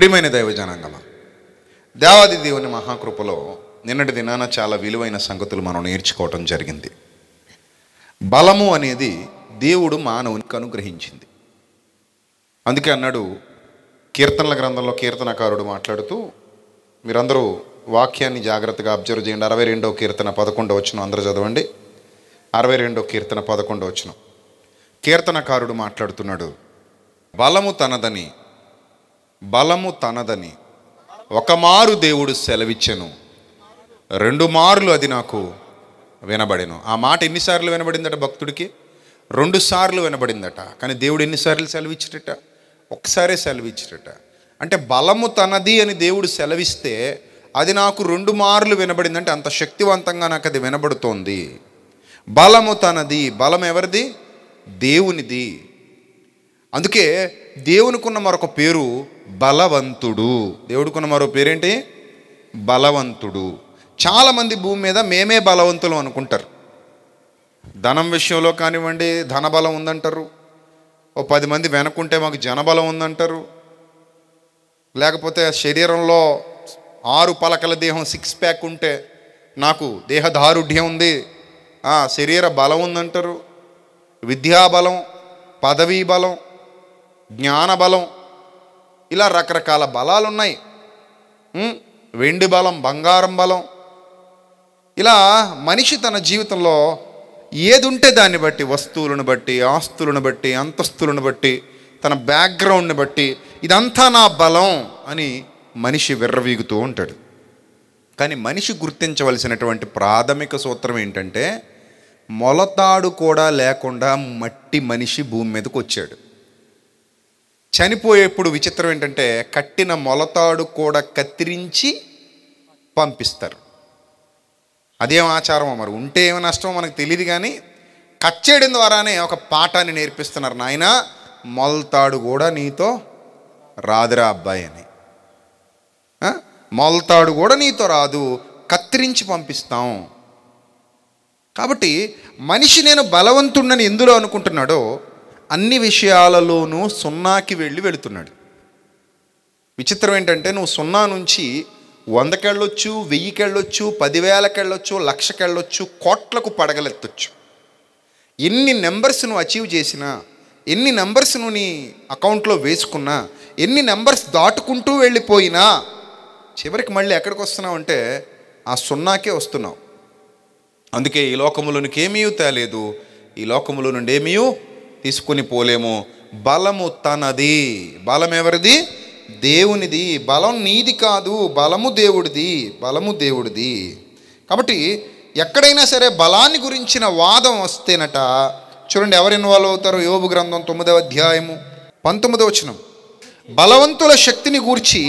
ప్రియమైన దైవ దైవజనాంగమ దేవాది దేవుని మహాకృపలో నిన్నటి దినాన చాలా విలువైన సంగతులు మనం నేర్చుకోవటం జరిగింది బలము అనేది దేవుడు మానవునికి అనుగ్రహించింది అందుకే అన్నాడు కీర్తనల గ్రంథంలో కీర్తనకారుడు మాట్లాడుతూ మీరందరూ వాక్యాన్ని జాగ్రత్తగా అబ్జర్వ్ చేయండి అరవై రెండో కీర్తన పదకొండో వచ్చిన అందరూ చదవండి అరవై రెండో కీర్తన పదకొండో వచ్చిన కీర్తనకారుడు మాట్లాడుతున్నాడు బలము తనదని బలము తనదని ఒకమారు దేవుడు సెలవిచ్చెను రెండు మార్లు అది నాకు వినబడెను ఆ మాట ఎన్నిసార్లు వినబడిందట భక్తుడికి రెండు సార్లు వినబడిందట కానీ దేవుడు ఎన్నిసార్లు సెలవిచ్చిరట ఒకసారే సెలవిచ్చిరట అంటే బలము తనది అని దేవుడు సెలవిస్తే అది నాకు రెండు మార్లు వినబడిందంటే అంత శక్తివంతంగా నాకు అది వినబడుతోంది బలము తనది బలం ఎవరిది దేవునిది అందుకే దేవునికున్న మరొక పేరు బలవంతుడు దేవుడుకున్న మరో పేరేంటి బలవంతుడు చాలామంది భూమి మీద మేమే బలవంతులు అనుకుంటారు ధనం విషయంలో కానివ్వండి ధనబలం ఉందంటారు ఓ పది మంది వెనుకుంటే మాకు జనబలం ఉందంటారు లేకపోతే శరీరంలో ఆరు పలకల దేహం సిక్స్ ప్యాక్ ఉంటే నాకు దేహదారుఢ్యం ఉంది శరీర బలం ఉందంటారు విద్యాబలం పదవీ బలం జ్ఞానబలం ఇలా రకరకాల బలాలు ఉన్నాయి వెండి బలం బంగారం బలం ఇలా మనిషి తన జీవితంలో ఏది ఉంటే దాన్ని బట్టి వస్తువులను బట్టి ఆస్తులను బట్టి అంతస్తులను బట్టి తన బ్యాక్గ్రౌండ్ని బట్టి ఇదంతా నా బలం అని మనిషి విర్రవీగుతూ ఉంటాడు కానీ మనిషి గుర్తించవలసినటువంటి ప్రాథమిక సూత్రం ఏంటంటే మొలతాడు కూడా లేకుండా మట్టి మనిషి భూమి మీదకి వచ్చాడు చనిపోయేప్పుడు విచిత్రం ఏంటంటే కట్టిన మొలతాడు కూడా కత్తిరించి పంపిస్తారు అదేం ఆచారమో మరి ఉంటే ఏమి నష్టమో మనకు తెలియదు కానీ కట్ చేయడం ద్వారానే ఒక పాఠాన్ని నేర్పిస్తున్నారు నాయన మొలతాడు కూడా నీతో రాదురా అబ్బాయి అని మొలతాడు కూడా నీతో రాదు కత్తిరించి పంపిస్తాం కాబట్టి మనిషి నేను బలవంతుడని ఎందులో అనుకుంటున్నాడో అన్ని విషయాలలోనూ సున్నాకి వెళ్ళి వెళుతున్నాడు విచిత్రం ఏంటంటే నువ్వు సున్నా నుంచి వందకెళ్ళొచ్చు వెయ్యికెళ్ళొచ్చు పదివేలకెళ్ళొచ్చు లక్షకెళ్ళొచ్చు కోట్లకు పడగలెత్తొచ్చు ఎన్ని నెంబర్స్ నువ్వు అచీవ్ చేసినా ఎన్ని నెంబర్స్ నువ్వు నీ అకౌంట్లో వేసుకున్నా ఎన్ని నెంబర్స్ దాటుకుంటూ వెళ్ళిపోయినా చివరికి మళ్ళీ ఎక్కడికి వస్తున్నావు అంటే ఆ సున్నాకే వస్తున్నావు అందుకే ఈ లోకములోనికి ఏమీ తేలేదు ఈ లోకములో నుండి ఏమీ తీసుకొని పోలేము బలము తనది బలం ఎవరిది దేవునిది బలం నీది కాదు బలము దేవుడిది బలము దేవుడిది కాబట్టి ఎక్కడైనా సరే బలాన్ని గురించిన వాదం వస్తేనట చూడండి ఎవరు ఇన్వాల్వ్ అవుతారు యోగు గ్రంథం తొమ్మిదవ అధ్యాయము పంతొమ్మిదవ వచనం బలవంతుల శక్తిని గూర్చి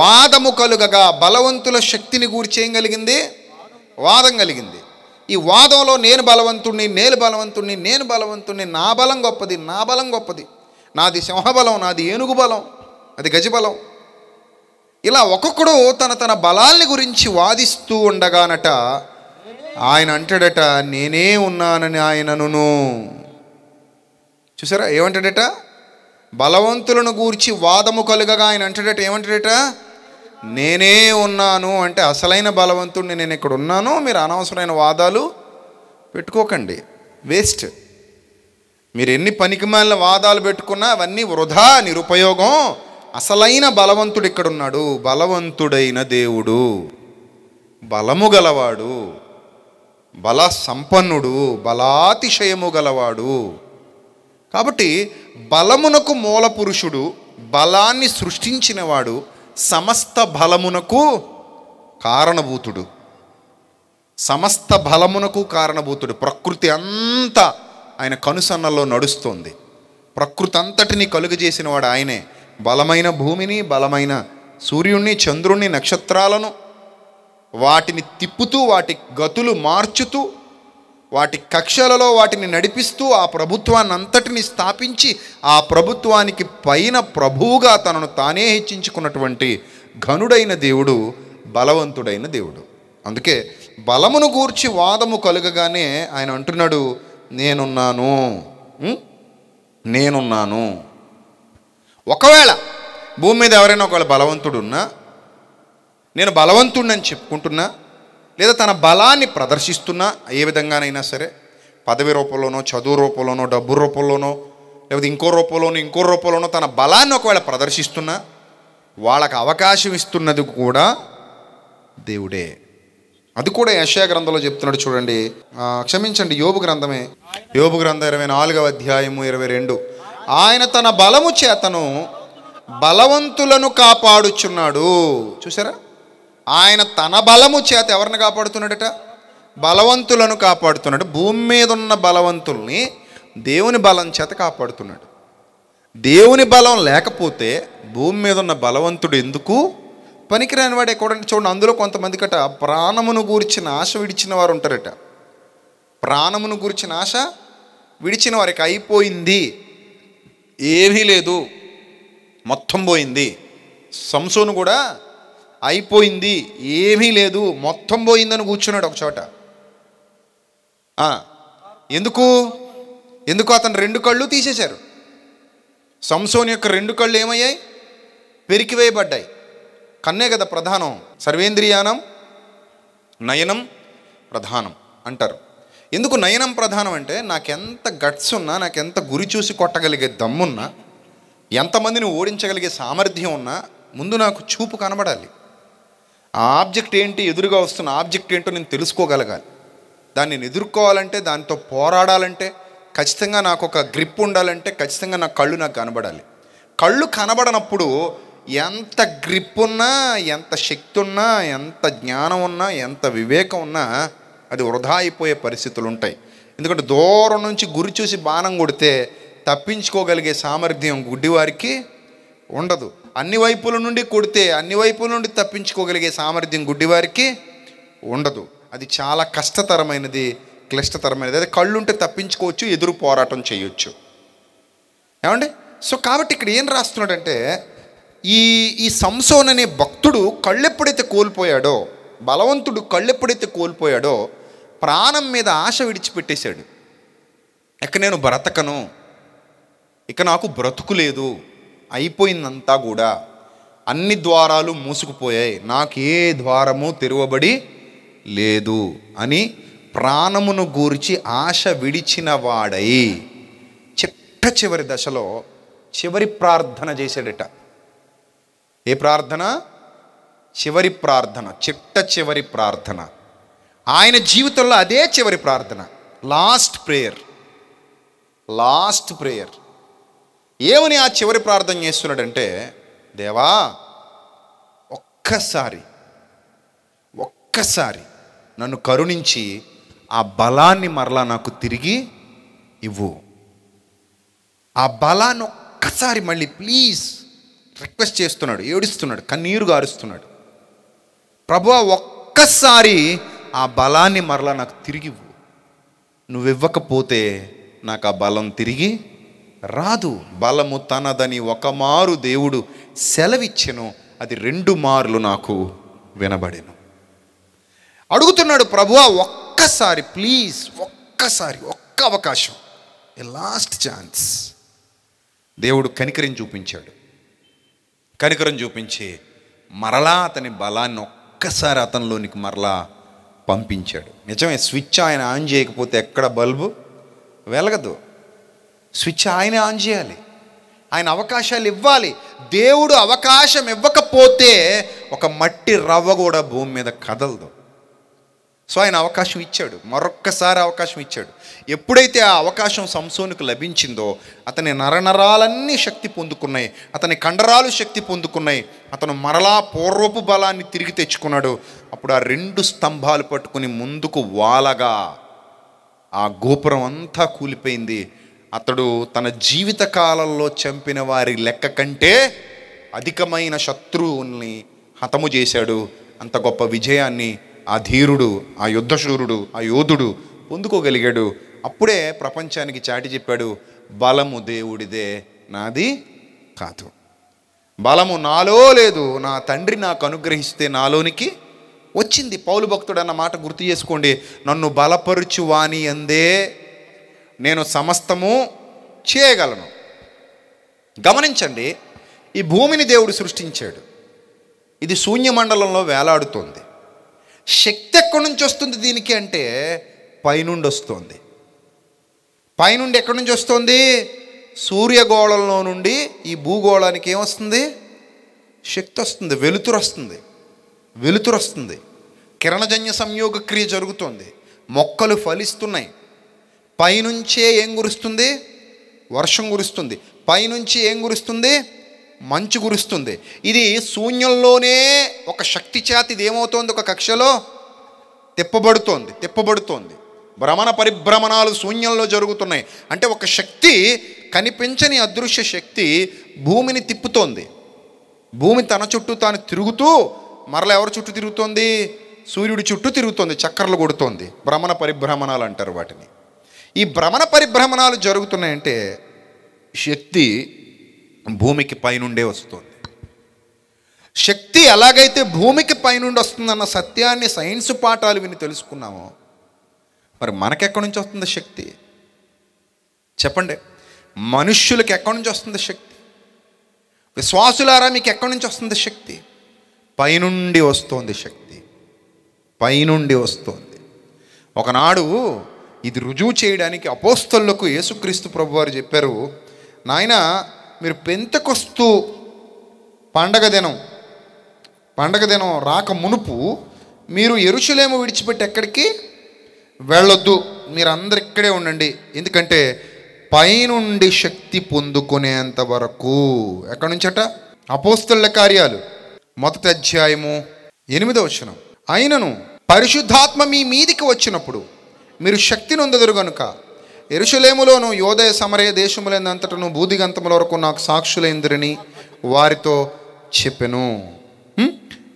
వాదము కలుగగా బలవంతుల శక్తిని గూర్చి ఏం కలిగింది వాదం కలిగింది ఈ వాదంలో నేను బలవంతుణ్ణి నేను బలవంతుణ్ణి నేను బలవంతుణ్ణి నా బలం గొప్పది నా బలం గొప్పది నాది సింహబలం నాది ఏనుగు బలం అది గజబలం ఇలా ఒక్కొక్కడు తన తన బలాల్ని గురించి వాదిస్తూ ఉండగానట ఆయన అంటాడట నేనే ఉన్నానని ఆయనను చూసారా ఏమంటాడట బలవంతులను గూర్చి వాదము కలుగగా ఆయన అంటాడట ఏమంటాడట నేనే ఉన్నాను అంటే అసలైన బలవంతుడిని నేను ఇక్కడ ఉన్నాను మీరు అనవసరమైన వాదాలు పెట్టుకోకండి వేస్ట్ మీరు ఎన్ని పనికిమాలిన వాదాలు పెట్టుకున్నా అవన్నీ వృధా నిరుపయోగం అసలైన బలవంతుడు ఇక్కడున్నాడు బలవంతుడైన దేవుడు బలము గలవాడు బల సంపన్నుడు బలాతిశయము గలవాడు కాబట్టి బలమునకు మూల పురుషుడు బలాన్ని సృష్టించినవాడు సమస్త బలమునకు కారణభూతుడు సమస్త బలమునకు కారణభూతుడు ప్రకృతి అంతా ఆయన కనుసన్నల్లో నడుస్తోంది ప్రకృతి అంతటిని కలుగజేసినవాడు ఆయనే బలమైన భూమిని బలమైన సూర్యుణ్ణి చంద్రుణ్ణి నక్షత్రాలను వాటిని తిప్పుతూ వాటి గతులు మార్చుతూ వాటి కక్షలలో వాటిని నడిపిస్తూ ఆ ప్రభుత్వాన్ని అంతటిని స్థాపించి ఆ ప్రభుత్వానికి పైన ప్రభువుగా తనను తానే హెచ్చించుకున్నటువంటి ఘనుడైన దేవుడు బలవంతుడైన దేవుడు అందుకే బలమును గూర్చి వాదము కలుగగానే ఆయన అంటున్నాడు నేనున్నాను నేనున్నాను ఒకవేళ భూమి మీద ఎవరైనా ఒకవేళ బలవంతుడున్నా నేను బలవంతుడిని అని చెప్పుకుంటున్నా లేదా తన బలాన్ని ప్రదర్శిస్తున్నా ఏ విధంగానైనా సరే పదవి రూపంలోనో చదువు రూపంలోనో డబ్బు రూపంలోనో లేకపోతే ఇంకో రూపంలోనో ఇంకో రూపంలోనో తన బలాన్ని ఒకవేళ ప్రదర్శిస్తున్నా వాళ్ళకు అవకాశం ఇస్తున్నది కూడా దేవుడే అది కూడా యశయా గ్రంథంలో చెప్తున్నాడు చూడండి క్షమించండి యోబు గ్రంథమే యోబు గ్రంథం ఇరవై నాలుగవ అధ్యాయము ఇరవై రెండు ఆయన తన బలము చేతను బలవంతులను కాపాడుచున్నాడు చూసారా ఆయన తన బలము చేత ఎవరిని కాపాడుతున్నాడట బలవంతులను కాపాడుతున్నాడు భూమి మీద ఉన్న బలవంతుల్ని దేవుని బలం చేత కాపాడుతున్నాడు దేవుని బలం లేకపోతే భూమి మీద ఉన్న బలవంతుడు ఎందుకు పనికిరాని వాడు ఎక్కడంటే చూడండి అందులో కొంతమంది కట ప్రాణమును గూర్చిన ఆశ విడిచిన వారు ఉంటారట ప్రాణమును గూర్చిన ఆశ విడిచిన వారికి అయిపోయింది ఏమీ లేదు మొత్తం పోయింది సంసోను కూడా అయిపోయింది ఏమీ లేదు మొత్తం పోయిందని కూర్చున్నాడు ఒక చోట ఎందుకు ఎందుకు అతను రెండు కళ్ళు తీసేశారు సంసోన్ యొక్క రెండు కళ్ళు ఏమయ్యాయి పెరికివేయబడ్డాయి కన్నే కదా ప్రధానం సర్వేంద్రియానం నయనం ప్రధానం అంటారు ఎందుకు నయనం ప్రధానం అంటే నాకెంత గట్స్ ఉన్నా నాకెంత గురి చూసి కొట్టగలిగే దమ్మున్నా ఎంతమందిని ఓడించగలిగే సామర్థ్యం ఉన్నా ముందు నాకు చూపు కనబడాలి ఆ ఆబ్జెక్ట్ ఏంటి ఎదురుగా వస్తున్న ఆబ్జెక్ట్ ఏంటో నేను తెలుసుకోగలగాలి దాన్ని నేను ఎదుర్కోవాలంటే దానితో పోరాడాలంటే ఖచ్చితంగా నాకు ఒక గ్రిప్ ఉండాలంటే ఖచ్చితంగా నా కళ్ళు నాకు కనబడాలి కళ్ళు కనబడనప్పుడు ఎంత గ్రిప్ ఉన్నా ఎంత శక్తి ఉన్నా ఎంత జ్ఞానం ఉన్నా ఎంత వివేకం ఉన్నా అది వృధా అయిపోయే పరిస్థితులు ఉంటాయి ఎందుకంటే దూరం నుంచి గురి చూసి బాణం కొడితే తప్పించుకోగలిగే సామర్థ్యం గుడ్డివారికి ఉండదు అన్ని వైపుల నుండి కొడితే అన్ని వైపుల నుండి తప్పించుకోగలిగే సామర్థ్యం గుడ్డివారికి ఉండదు అది చాలా కష్టతరమైనది క్లిష్టతరమైనది అదే కళ్ళుంటే తప్పించుకోవచ్చు ఎదురు పోరాటం చేయొచ్చు ఏమండి సో కాబట్టి ఇక్కడ ఏం రాస్తున్నాడంటే ఈ ఈ సంసోన్ అనే భక్తుడు కళ్ళెప్పుడైతే కోల్పోయాడో బలవంతుడు కళ్ళెప్పుడైతే కోల్పోయాడో ప్రాణం మీద ఆశ విడిచిపెట్టేశాడు ఇక నేను బ్రతకను ఇక నాకు బ్రతుకు లేదు అయిపోయిందంతా కూడా అన్ని ద్వారాలు మూసుకుపోయాయి నాకు ఏ ద్వారము తెరవబడి లేదు అని ప్రాణమును గూర్చి ఆశ విడిచిన వాడై చిట్ట చివరి దశలో చివరి ప్రార్థన చేశాడట ఏ ప్రార్థన చివరి ప్రార్థన చిట్ట చివరి ప్రార్థన ఆయన జీవితంలో అదే చివరి ప్రార్థన లాస్ట్ ప్రేయర్ లాస్ట్ ప్రేయర్ ఏమని ఆ చివరి ప్రార్థన చేస్తున్నాడంటే దేవా ఒక్కసారి ఒక్కసారి నన్ను కరుణించి ఆ బలాన్ని మరలా నాకు తిరిగి ఇవ్వు ఆ బలాన్ని ఒక్కసారి మళ్ళీ ప్లీజ్ రిక్వెస్ట్ చేస్తున్నాడు ఏడుస్తున్నాడు కన్నీరు గారుస్తున్నాడు ప్రభు ఒక్కసారి ఆ బలాన్ని మరలా నాకు తిరిగి ఇవ్వు నువ్వు ఇవ్వకపోతే నాకు ఆ బలం తిరిగి రాదు బలము తనదని ఒక మారు దేవుడు సెలవిచ్చెను అది రెండు మార్లు నాకు వినబడెను అడుగుతున్నాడు ప్రభువ ఒక్కసారి ప్లీజ్ ఒక్కసారి ఒక్క అవకాశం ఏ లాస్ట్ ఛాన్స్ దేవుడు కనికరం చూపించాడు కనికరం చూపించి మరలా అతని బలాన్ని ఒక్కసారి అతనిలోనికి మరలా పంపించాడు నిజమే స్విచ్ ఆయన ఆన్ చేయకపోతే ఎక్కడ బల్బు వెలగదు స్విచ్ ఆయనే ఆన్ చేయాలి ఆయన అవకాశాలు ఇవ్వాలి దేవుడు అవకాశం ఇవ్వకపోతే ఒక మట్టి రవ్వ కూడా భూమి మీద కదలదు సో ఆయన అవకాశం ఇచ్చాడు మరొక్కసారి అవకాశం ఇచ్చాడు ఎప్పుడైతే ఆ అవకాశం సంసోనికి లభించిందో అతని నరనరాలన్నీ శక్తి పొందుకున్నాయి అతని కండరాలు శక్తి పొందుకున్నాయి అతను మరలా పూర్వపు బలాన్ని తిరిగి తెచ్చుకున్నాడు అప్పుడు ఆ రెండు స్తంభాలు పట్టుకుని ముందుకు వాలగా ఆ గోపురం అంతా కూలిపోయింది అతడు తన జీవిత కాలంలో చంపిన వారి లెక్క కంటే అధికమైన శత్రువుల్ని హతము చేశాడు అంత గొప్ప విజయాన్ని ఆ ధీరుడు ఆ యుద్ధశూరుడు ఆ యోధుడు పొందుకోగలిగాడు అప్పుడే ప్రపంచానికి చాటి చెప్పాడు బలము దేవుడిదే నాది కాదు బలము నాలో లేదు నా తండ్రి నాకు అనుగ్రహిస్తే నాలోనికి వచ్చింది పౌలు భక్తుడు అన్న మాట గుర్తు చేసుకోండి నన్ను బలపరుచువాని అందే నేను సమస్తము చేయగలను గమనించండి ఈ భూమిని దేవుడు సృష్టించాడు ఇది శూన్యమండలంలో వేలాడుతోంది శక్తి ఎక్కడి నుంచి వస్తుంది దీనికి అంటే పైనుండి వస్తుంది పైనుండి ఎక్కడి నుంచి వస్తుంది సూర్యగోళంలో నుండి ఈ భూగోళానికి ఏమొస్తుంది శక్తి వస్తుంది వెలుతురు వస్తుంది వెలుతురు వస్తుంది కిరణజన్య సంయోగ క్రియ జరుగుతుంది మొక్కలు ఫలిస్తున్నాయి పైనుంచే ఏం కురుస్తుంది వర్షం కురుస్తుంది పైనుంచి ఏం కురుస్తుంది మంచు కురుస్తుంది ఇది శూన్యంలోనే ఒక శక్తి చేత ఇది ఏమవుతోంది ఒక కక్షలో తిప్పబడుతోంది తిప్పబడుతోంది భ్రమణ పరిభ్రమణాలు శూన్యంలో జరుగుతున్నాయి అంటే ఒక శక్తి కనిపించని అదృశ్య శక్తి భూమిని తిప్పుతోంది భూమి తన చుట్టూ తాను తిరుగుతూ మరల ఎవరి చుట్టూ తిరుగుతోంది సూర్యుడి చుట్టూ తిరుగుతోంది చక్కర్లు కొడుతోంది భ్రమణ పరిభ్రమణాలు అంటారు వాటిని ఈ భ్రమణ పరిభ్రమణాలు జరుగుతున్నాయంటే శక్తి భూమికి పైనుండే వస్తుంది శక్తి ఎలాగైతే భూమికి పైనుండి వస్తుందన్న సత్యాన్ని సైన్స్ పాఠాలు విని తెలుసుకున్నామో మరి మనకెక్కడి నుంచి వస్తుంది శక్తి చెప్పండి మనుష్యులకి ఎక్కడి నుంచి వస్తుంది శక్తి విశ్వాసులారా మీకు ఎక్కడి నుంచి వస్తుంది శక్తి పైనుండి వస్తోంది శక్తి పైనుండి వస్తోంది ఒకనాడు ఇది రుజువు చేయడానికి అపోస్తలకు యేసుక్రీస్తు ప్రభు వారు చెప్పారు నాయన మీరు పెంతకొస్తు పండగ దినం పండగ దినం రాక మునుపు మీరు ఎరుచులేము విడిచిపెట్టి ఎక్కడికి వెళ్ళొద్దు మీరందరు ఇక్కడే ఉండండి ఎందుకంటే పైనుండి శక్తి పొందుకునేంత వరకు ఎక్కడి నుంచట అపోస్తుల కార్యాలు మొదటి అధ్యాయము ఎనిమిదవ వచనం అయినను పరిశుద్ధాత్మ మీ మీదికి వచ్చినప్పుడు మీరు శక్తిని ఉందదురు గనుక ఎరుషలేములోను యోదయ సమరయ దేశములైనంతటను బూదిగంతముల వరకు నాకు సాక్షులైందిరని వారితో చెప్పెను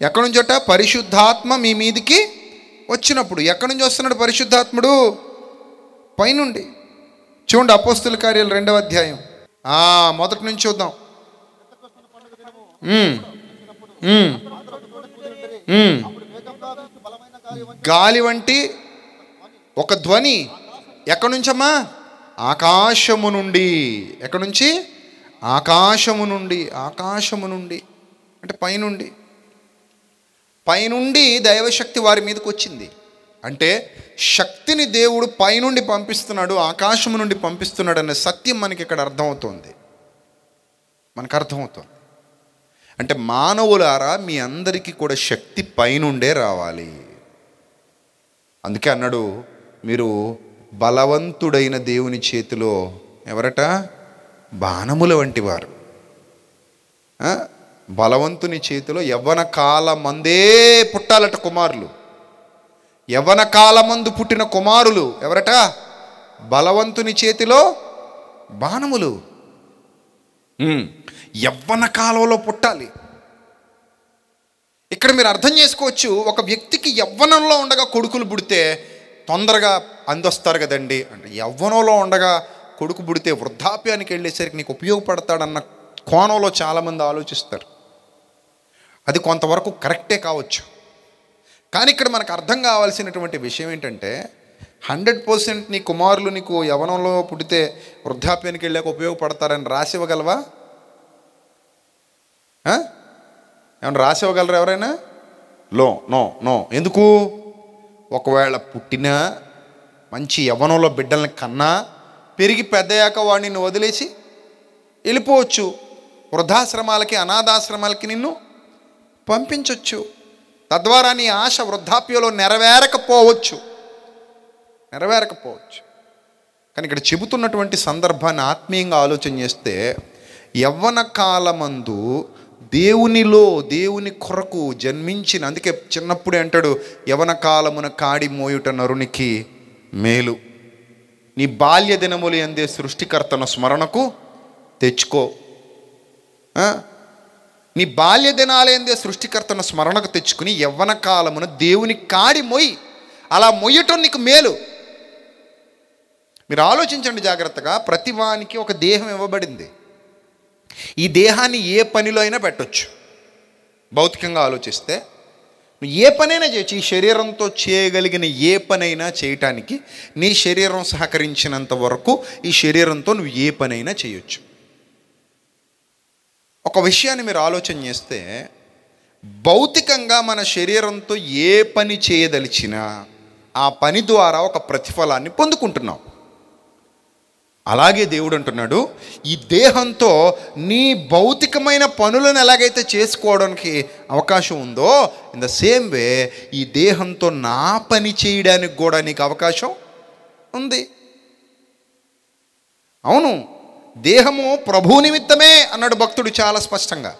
ఎక్కడి నుంచట పరిశుద్ధాత్మ మీ మీదికి వచ్చినప్పుడు ఎక్కడి నుంచి వస్తున్నాడు పరిశుద్ధాత్ముడు పైనుండి చూడండి అపోస్తుల కార్యాలు రెండవ అధ్యాయం మొదటి నుంచి చూద్దాం గాలి వంటి ఒక ధ్వని ఎక్కడి నుంచమ్మా ఆకాశము నుండి ఎక్కడి నుంచి ఆకాశము నుండి ఆకాశము నుండి అంటే పైనుండి పైనుండి దైవశక్తి వారి మీదకి వచ్చింది అంటే శక్తిని దేవుడు పైనుండి పంపిస్తున్నాడు ఆకాశము నుండి పంపిస్తున్నాడు అనే సత్యం మనకి ఇక్కడ అర్థమవుతుంది మనకు అర్థమవుతుంది అంటే మానవులారా మీ అందరికీ కూడా శక్తి పైనుండే రావాలి అందుకే అన్నాడు మీరు బలవంతుడైన దేవుని చేతిలో ఎవరట బాణముల వంటి వారు బలవంతుని చేతిలో యవ్వన కాలమందే పుట్టాలట కుమారులు యవ్వన కాలమందు పుట్టిన కుమారులు ఎవరట బలవంతుని చేతిలో బాణములు యవ్వన కాలంలో పుట్టాలి ఇక్కడ మీరు అర్థం చేసుకోవచ్చు ఒక వ్యక్తికి యవ్వనంలో ఉండగా కొడుకులు పుడితే తొందరగా అందొస్తారు కదండి అంటే యవ్వనంలో ఉండగా కొడుకు పుడితే వృద్ధాప్యానికి వెళ్ళేసరికి నీకు ఉపయోగపడతాడన్న కోణంలో చాలామంది ఆలోచిస్తారు అది కొంతవరకు కరెక్టే కావచ్చు కానీ ఇక్కడ మనకు అర్థం కావాల్సినటువంటి విషయం ఏంటంటే హండ్రెడ్ పర్సెంట్ నీ కుమారులు నీకు యవనంలో పుడితే వృద్ధాప్యానికి వెళ్ళాక ఉపయోగపడతారని రాసి ఇవ్వగలవా ఏమన్నా రాసి ఎవరైనా లో నో నో ఎందుకు ఒకవేళ పుట్టినా మంచి యవనంలో బిడ్డల్ని కన్నా పెరిగి పెద్దయ్యాక వాడిని వదిలేసి వెళ్ళిపోవచ్చు వృద్ధాశ్రమాలకి అనాథాశ్రమాలకి నిన్ను పంపించవచ్చు తద్వారా నీ ఆశ వృద్ధాప్యంలో నెరవేరకపోవచ్చు నెరవేరకపోవచ్చు కానీ ఇక్కడ చెబుతున్నటువంటి సందర్భాన్ని ఆత్మీయంగా ఆలోచన చేస్తే యవ్వన కాలమందు దేవునిలో దేవుని కొరకు జన్మించిన అందుకే చిన్నప్పుడే అంటాడు యవన కాలమున కాడి మోయుట నరునికి మేలు నీ బాల్య దినములు అందే సృష్టికర్తను స్మరణకు తెచ్చుకో నీ బాల్య దినాలేందే సృష్టికర్తను స్మరణకు తెచ్చుకుని యవ్వన కాలమున దేవుని కాడి మొయ్యి అలా మొయ్యటం నీకు మేలు మీరు ఆలోచించండి జాగ్రత్తగా ప్రతివానికి ఒక దేహం ఇవ్వబడింది ఈ దేహాన్ని ఏ పనిలో అయినా పెట్టచ్చు భౌతికంగా ఆలోచిస్తే నువ్వు ఏ పనైనా చేయొచ్చు ఈ శరీరంతో చేయగలిగిన ఏ పనైనా చేయటానికి నీ శరీరం సహకరించినంత వరకు ఈ శరీరంతో నువ్వు ఏ పనైనా చేయొచ్చు ఒక విషయాన్ని మీరు ఆలోచన చేస్తే భౌతికంగా మన శరీరంతో ఏ పని చేయదలిచినా ఆ పని ద్వారా ఒక ప్రతిఫలాన్ని పొందుకుంటున్నాం అలాగే దేవుడు అంటున్నాడు ఈ దేహంతో నీ భౌతికమైన పనులను ఎలాగైతే చేసుకోవడానికి అవకాశం ఉందో ఇన్ ద సేమ్ వే ఈ దేహంతో నా పని చేయడానికి కూడా నీకు అవకాశం ఉంది అవును దేహము ప్రభు నిమిత్తమే అన్నాడు భక్తుడు చాలా స్పష్టంగా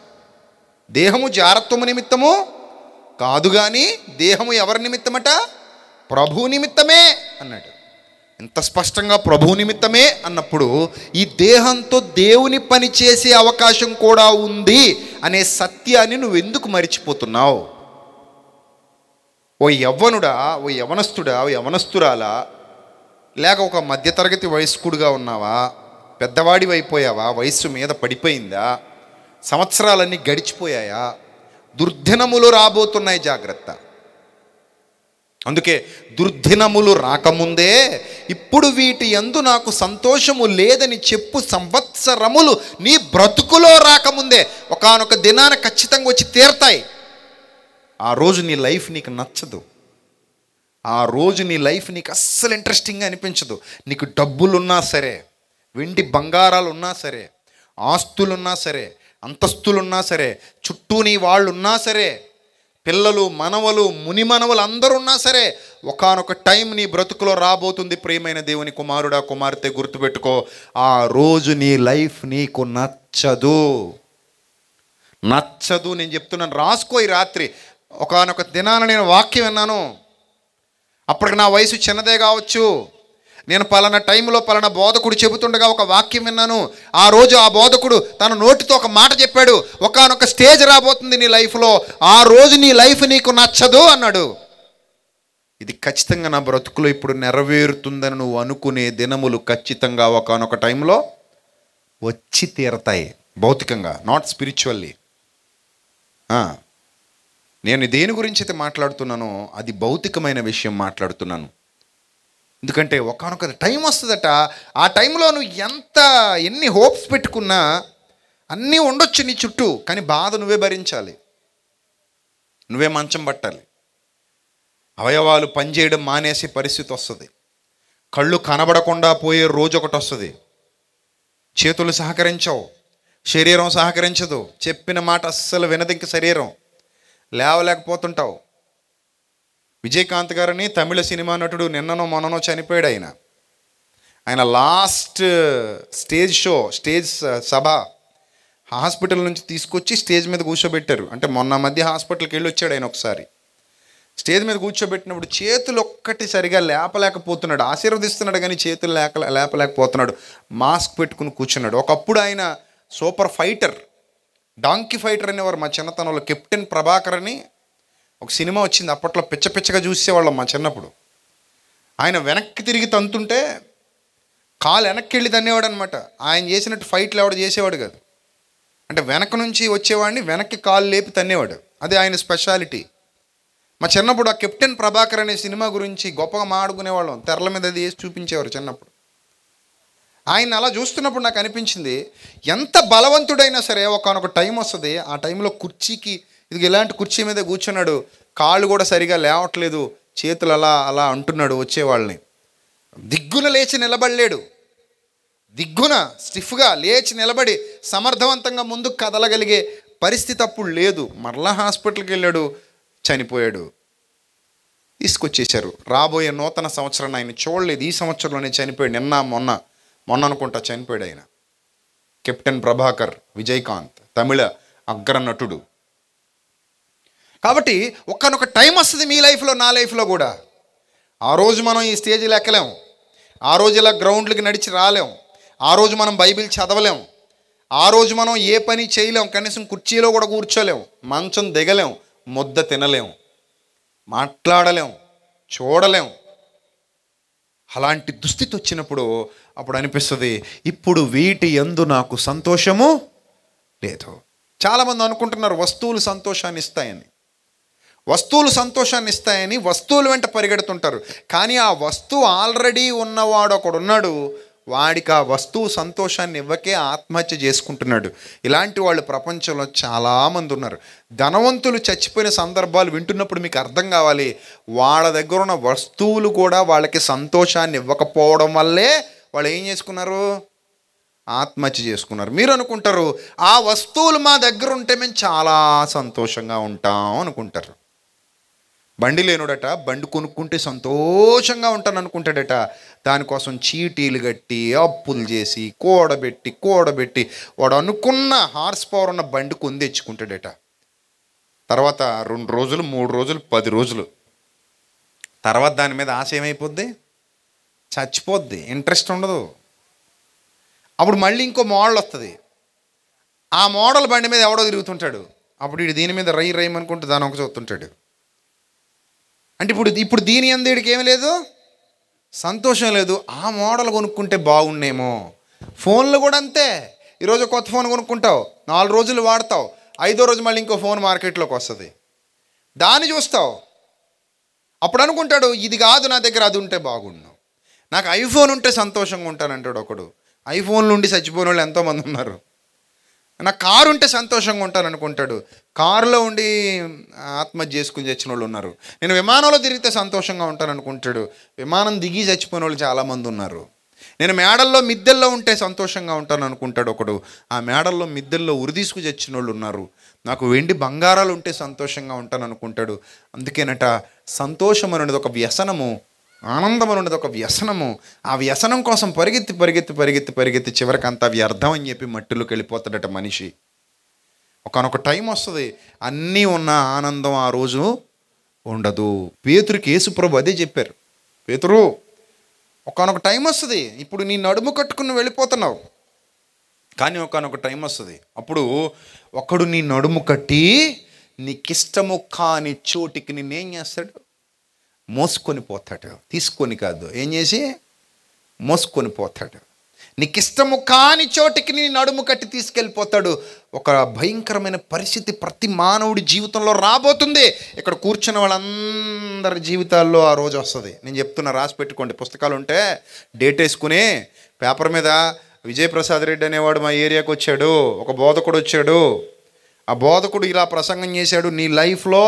దేహము జారత్వము నిమిత్తము కాదు కానీ దేహము ఎవరి నిమిత్తమట ప్రభు నిమిత్తమే అన్నాడు ఇంత స్పష్టంగా ప్రభు నిమిత్తమే అన్నప్పుడు ఈ దేహంతో దేవుని పని చేసే అవకాశం కూడా ఉంది అనే సత్యాన్ని నువ్వు ఎందుకు మరిచిపోతున్నావు ఓ యవ్వనుడా ఓ యవనస్తుడా ఓ యవనస్తురాలా లేక ఒక మధ్యతరగతి వయస్కుడుగా ఉన్నావా పెద్దవాడి అయిపోయావా వయస్సు మీద పడిపోయిందా సంవత్సరాలన్నీ గడిచిపోయాయా దుర్దినములు రాబోతున్నాయి జాగ్రత్త అందుకే దుర్దినములు రాకముందే ఇప్పుడు వీటి ఎందు నాకు సంతోషము లేదని చెప్పు సంవత్సరములు నీ బ్రతుకులో రాకముందే ఒకనొక దినాన ఖచ్చితంగా వచ్చి తీరతాయి ఆ రోజు నీ లైఫ్ నీకు నచ్చదు ఆ రోజు నీ లైఫ్ నీకు అస్సలు ఇంట్రెస్టింగ్ అనిపించదు నీకు డబ్బులున్నా సరే వెండి బంగారాలు ఉన్నా సరే ఆస్తులున్నా సరే అంతస్తులున్నా సరే చుట్టూ నీ వాళ్ళున్నా సరే పిల్లలు మనవలు ముని మనవలు అందరూ ఉన్నా సరే ఒకనొక టైం నీ బ్రతుకులో రాబోతుంది ప్రియమైన దేవుని కుమారుడా కుమార్తె గుర్తుపెట్టుకో ఆ రోజు నీ లైఫ్ నీకు నచ్చదు నచ్చదు నేను చెప్తున్నాను రాసుకో ఈ రాత్రి ఒకనొక దినాన నేను వాక్యం విన్నాను అప్పటికి నా వయసు చిన్నదే కావచ్చు నేను పలానా టైంలో పలానా బోధకుడు చెబుతుండగా ఒక వాక్యం విన్నాను ఆ రోజు ఆ బోధకుడు తన నోటితో ఒక మాట చెప్పాడు ఒకనొక స్టేజ్ రాబోతుంది నీ లైఫ్లో ఆ రోజు నీ లైఫ్ నీకు నచ్చదు అన్నాడు ఇది ఖచ్చితంగా నా బ్రతుకులో ఇప్పుడు నెరవేరుతుందని నువ్వు అనుకునే దినములు ఖచ్చితంగా ఒకనొక టైంలో వచ్చి తీరతాయి భౌతికంగా నాట్ స్పిరిచువల్లీ నేను దేని గురించి అయితే మాట్లాడుతున్నానో అది భౌతికమైన విషయం మాట్లాడుతున్నాను ఎందుకంటే ఒకనొక టైం వస్తుందట ఆ టైంలో నువ్వు ఎంత ఎన్ని హోప్స్ పెట్టుకున్నా అన్నీ ఉండొచ్చు నీ చుట్టూ కానీ బాధ నువ్వే భరించాలి నువ్వే మంచం పట్టాలి అవయవాలు పనిచేయడం మానేసే పరిస్థితి వస్తుంది కళ్ళు కనబడకుండా పోయే రోజు ఒకటి వస్తుంది చేతులు సహకరించవు శరీరం సహకరించదు చెప్పిన మాట అస్సలు వినదింక శరీరం లేవలేకపోతుంటావు విజయకాంత్ గారని తమిళ సినిమా నటుడు నిన్ననో మొన్ననో చనిపోయాడు ఆయన ఆయన లాస్ట్ స్టేజ్ షో స్టేజ్ సభ హాస్పిటల్ నుంచి తీసుకొచ్చి స్టేజ్ మీద కూర్చోబెట్టారు అంటే మొన్న మధ్య హాస్పిటల్కి వెళ్ళి వచ్చాడు ఆయన ఒకసారి స్టేజ్ మీద కూర్చోబెట్టినప్పుడు చేతులు ఒక్కటి సరిగా లేపలేకపోతున్నాడు ఆశీర్వదిస్తున్నాడు కానీ చేతులు లేక లేపలేకపోతున్నాడు మాస్క్ పెట్టుకుని కూర్చున్నాడు ఒకప్పుడు ఆయన సూపర్ ఫైటర్ డాంకీ ఫైటర్ అనేవారు మా చిన్నతనంలో కెప్టెన్ ప్రభాకర్ అని ఒక సినిమా వచ్చింది అప్పట్లో పిచ్చ పిచ్చగా చూసేవాళ్ళం మా చిన్నప్పుడు ఆయన వెనక్కి తిరిగి తంతుంటే కాలు వెనక్కి వెళ్ళి తన్నేవాడు అనమాట ఆయన చేసినట్టు ఫైట్లు ఎవడు చేసేవాడు కాదు అంటే వెనక నుంచి వచ్చేవాడిని వెనక్కి కాలు లేపి తన్నేవాడు అది ఆయన స్పెషాలిటీ మా చిన్నప్పుడు ఆ కెప్టెన్ ప్రభాకర్ అనే సినిమా గురించి గొప్పగా మాడుకునేవాళ్ళం తెరల మీద అది వేసి చూపించేవారు చిన్నప్పుడు ఆయన అలా చూస్తున్నప్పుడు నాకు అనిపించింది ఎంత బలవంతుడైనా సరే ఒకనొక టైం వస్తుంది ఆ టైంలో కుర్చీకి ఇది ఎలాంటి కుర్చీ మీద కూర్చున్నాడు కాళ్ళు కూడా సరిగా లేవట్లేదు చేతులు అలా అలా అంటున్నాడు వచ్చేవాళ్ళని దిగ్గున లేచి నిలబడలేడు దిగ్గున స్టిఫ్గా లేచి నిలబడి సమర్థవంతంగా ముందుకు కదలగలిగే పరిస్థితి అప్పుడు లేదు మరలా హాస్పిటల్కి వెళ్ళాడు చనిపోయాడు తీసుకొచ్చేశారు రాబోయే నూతన సంవత్సరం ఆయన చూడలేదు ఈ సంవత్సరంలోనే చనిపోయాడు నిన్న మొన్న మొన్న అనుకుంటా చనిపోయాడు ఆయన కెప్టెన్ ప్రభాకర్ విజయకాంత్ తమిళ అగ్రనటుడు కాబట్టి ఒక్కనొక టైం వస్తుంది మీ లైఫ్లో నా లైఫ్లో కూడా ఆ రోజు మనం ఈ స్టేజ్లు ఎక్కలేము ఆ రోజు ఇలా గ్రౌండ్లకి నడిచి రాలేము ఆ రోజు మనం బైబిల్ చదవలేము ఆ రోజు మనం ఏ పని చేయలేం కనీసం కుర్చీలో కూడా కూర్చోలేము మంచం దిగలేం ముద్ద తినలేము మాట్లాడలేం చూడలేం అలాంటి దుస్థితి వచ్చినప్పుడు అప్పుడు అనిపిస్తుంది ఇప్పుడు వీటి ఎందు నాకు సంతోషము లేదు చాలామంది అనుకుంటున్నారు వస్తువులు సంతోషాన్ని ఇస్తాయని వస్తువులు సంతోషాన్ని ఇస్తాయని వస్తువుల వెంట పరిగెడుతుంటారు కానీ ఆ వస్తువు ఆల్రెడీ ఉన్నవాడు ఒకడున్నాడు వాడికి ఆ వస్తువు సంతోషాన్ని ఇవ్వకే ఆత్మహత్య చేసుకుంటున్నాడు ఇలాంటి వాళ్ళు ప్రపంచంలో చాలామంది ఉన్నారు ధనవంతులు చచ్చిపోయిన సందర్భాలు వింటున్నప్పుడు మీకు అర్థం కావాలి వాళ్ళ దగ్గర ఉన్న వస్తువులు కూడా వాళ్ళకి సంతోషాన్ని ఇవ్వకపోవడం వల్లే వాళ్ళు ఏం చేసుకున్నారు ఆత్మహత్య చేసుకున్నారు మీరు అనుకుంటారు ఆ వస్తువులు మా దగ్గర ఉంటే మేము చాలా సంతోషంగా ఉంటాం అనుకుంటారు బండి లేనుడట బండి కొనుక్కుంటే సంతోషంగా ఉంటాను అనుకుంటాడట దానికోసం చీటీలు కట్టి అప్పులు చేసి కూడబెట్టి కూడబెట్టి వాడు అనుకున్న హార్స్ పవర్ ఉన్న బండి కొని తెచ్చుకుంటాడట తర్వాత రెండు రోజులు మూడు రోజులు పది రోజులు తర్వాత దాని మీద ఆశ ఏమైపోద్ది చచ్చిపోద్ది ఇంట్రెస్ట్ ఉండదు అప్పుడు మళ్ళీ ఇంకో మోడల్ వస్తుంది ఆ మోడల్ బండి మీద ఎవడో తిరుగుతుంటాడు అప్పుడు ఇది దీని మీద రై రయ్యమనుకుంటే దాని ఒక చూస్తుంటాడు అంటే ఇప్పుడు ఇప్పుడు దీని అందేడికి ఏమి లేదు సంతోషం లేదు ఆ మోడల్ కొనుక్కుంటే బాగుండేమో ఫోన్లు కూడా అంతే ఈరోజు కొత్త ఫోన్ కొనుక్కుంటావు నాలుగు రోజులు వాడతావు ఐదో రోజు మళ్ళీ ఇంకో ఫోన్ మార్కెట్లోకి వస్తుంది దాన్ని చూస్తావు అప్పుడు అనుకుంటాడు ఇది కాదు నా దగ్గర అది ఉంటే బాగుండు నాకు ఐఫోన్ ఉంటే సంతోషంగా ఉంటానంటాడు ఒకడు ఐఫోన్ నుండి చచ్చిపోయిన వాళ్ళు ఎంతోమంది ఉన్నారు నా కారు ఉంటే సంతోషంగా ఉంటాను అనుకుంటాడు కారులో ఉండి ఆత్మహత్య చేసుకుని చచ్చిన వాళ్ళు ఉన్నారు నేను విమానంలో తిరిగితే సంతోషంగా ఉంటాను అనుకుంటాడు విమానం దిగి చచ్చిపోయిన వాళ్ళు చాలామంది ఉన్నారు నేను మేడల్లో మిద్దెల్లో ఉంటే సంతోషంగా ఉంటాను అనుకుంటాడు ఒకడు ఆ మేడల్లో మిద్దెల్లో తీసుకు చచ్చిన వాళ్ళు ఉన్నారు నాకు వెండి బంగారాలు ఉంటే సంతోషంగా ఉంటాను అనుకుంటాడు అందుకేనట సంతోషం అనేది ఒక వ్యసనము ఆనందం ఉండదు ఒక వ్యసనము ఆ వ్యసనం కోసం పరిగెత్తి పరిగెత్తి పరిగెత్తి పరిగెత్తి చివరికి అంత వ్యర్థం అని చెప్పి మట్టిలోకి వెళ్ళిపోతాడట మనిషి ఒకనొక టైం వస్తుంది అన్నీ ఉన్న ఆనందం ఆ రోజు ఉండదు పేతురికి యేసుప్రభు అదే చెప్పారు పేతురు ఒకనొక టైం వస్తుంది ఇప్పుడు నీ నడుము కట్టుకుని వెళ్ళిపోతున్నావు కానీ ఒకనొక టైం వస్తుంది అప్పుడు ఒకడు నీ నడుము కట్టి నీకిష్టము కాని చోటికి నేనేం చేస్తాడు మోసుకొని పోతాడు తీసుకొని కాదు ఏం చేసి మోసుకొని పోతాడు నీకు ఇష్టము కాని చోటికి నీ నడుము కట్టి తీసుకెళ్ళిపోతాడు ఒక భయంకరమైన పరిస్థితి ప్రతి మానవుడి జీవితంలో రాబోతుంది ఇక్కడ కూర్చున్న వాళ్ళందరి జీవితాల్లో ఆ రోజు వస్తుంది నేను చెప్తున్నా రాసి పెట్టుకోండి పుస్తకాలు ఉంటే డేట్ వేసుకుని పేపర్ మీద విజయప్రసాద్ రెడ్డి అనేవాడు మా ఏరియాకి వచ్చాడు ఒక బోధకుడు వచ్చాడు ఆ బోధకుడు ఇలా ప్రసంగం చేశాడు నీ లైఫ్లో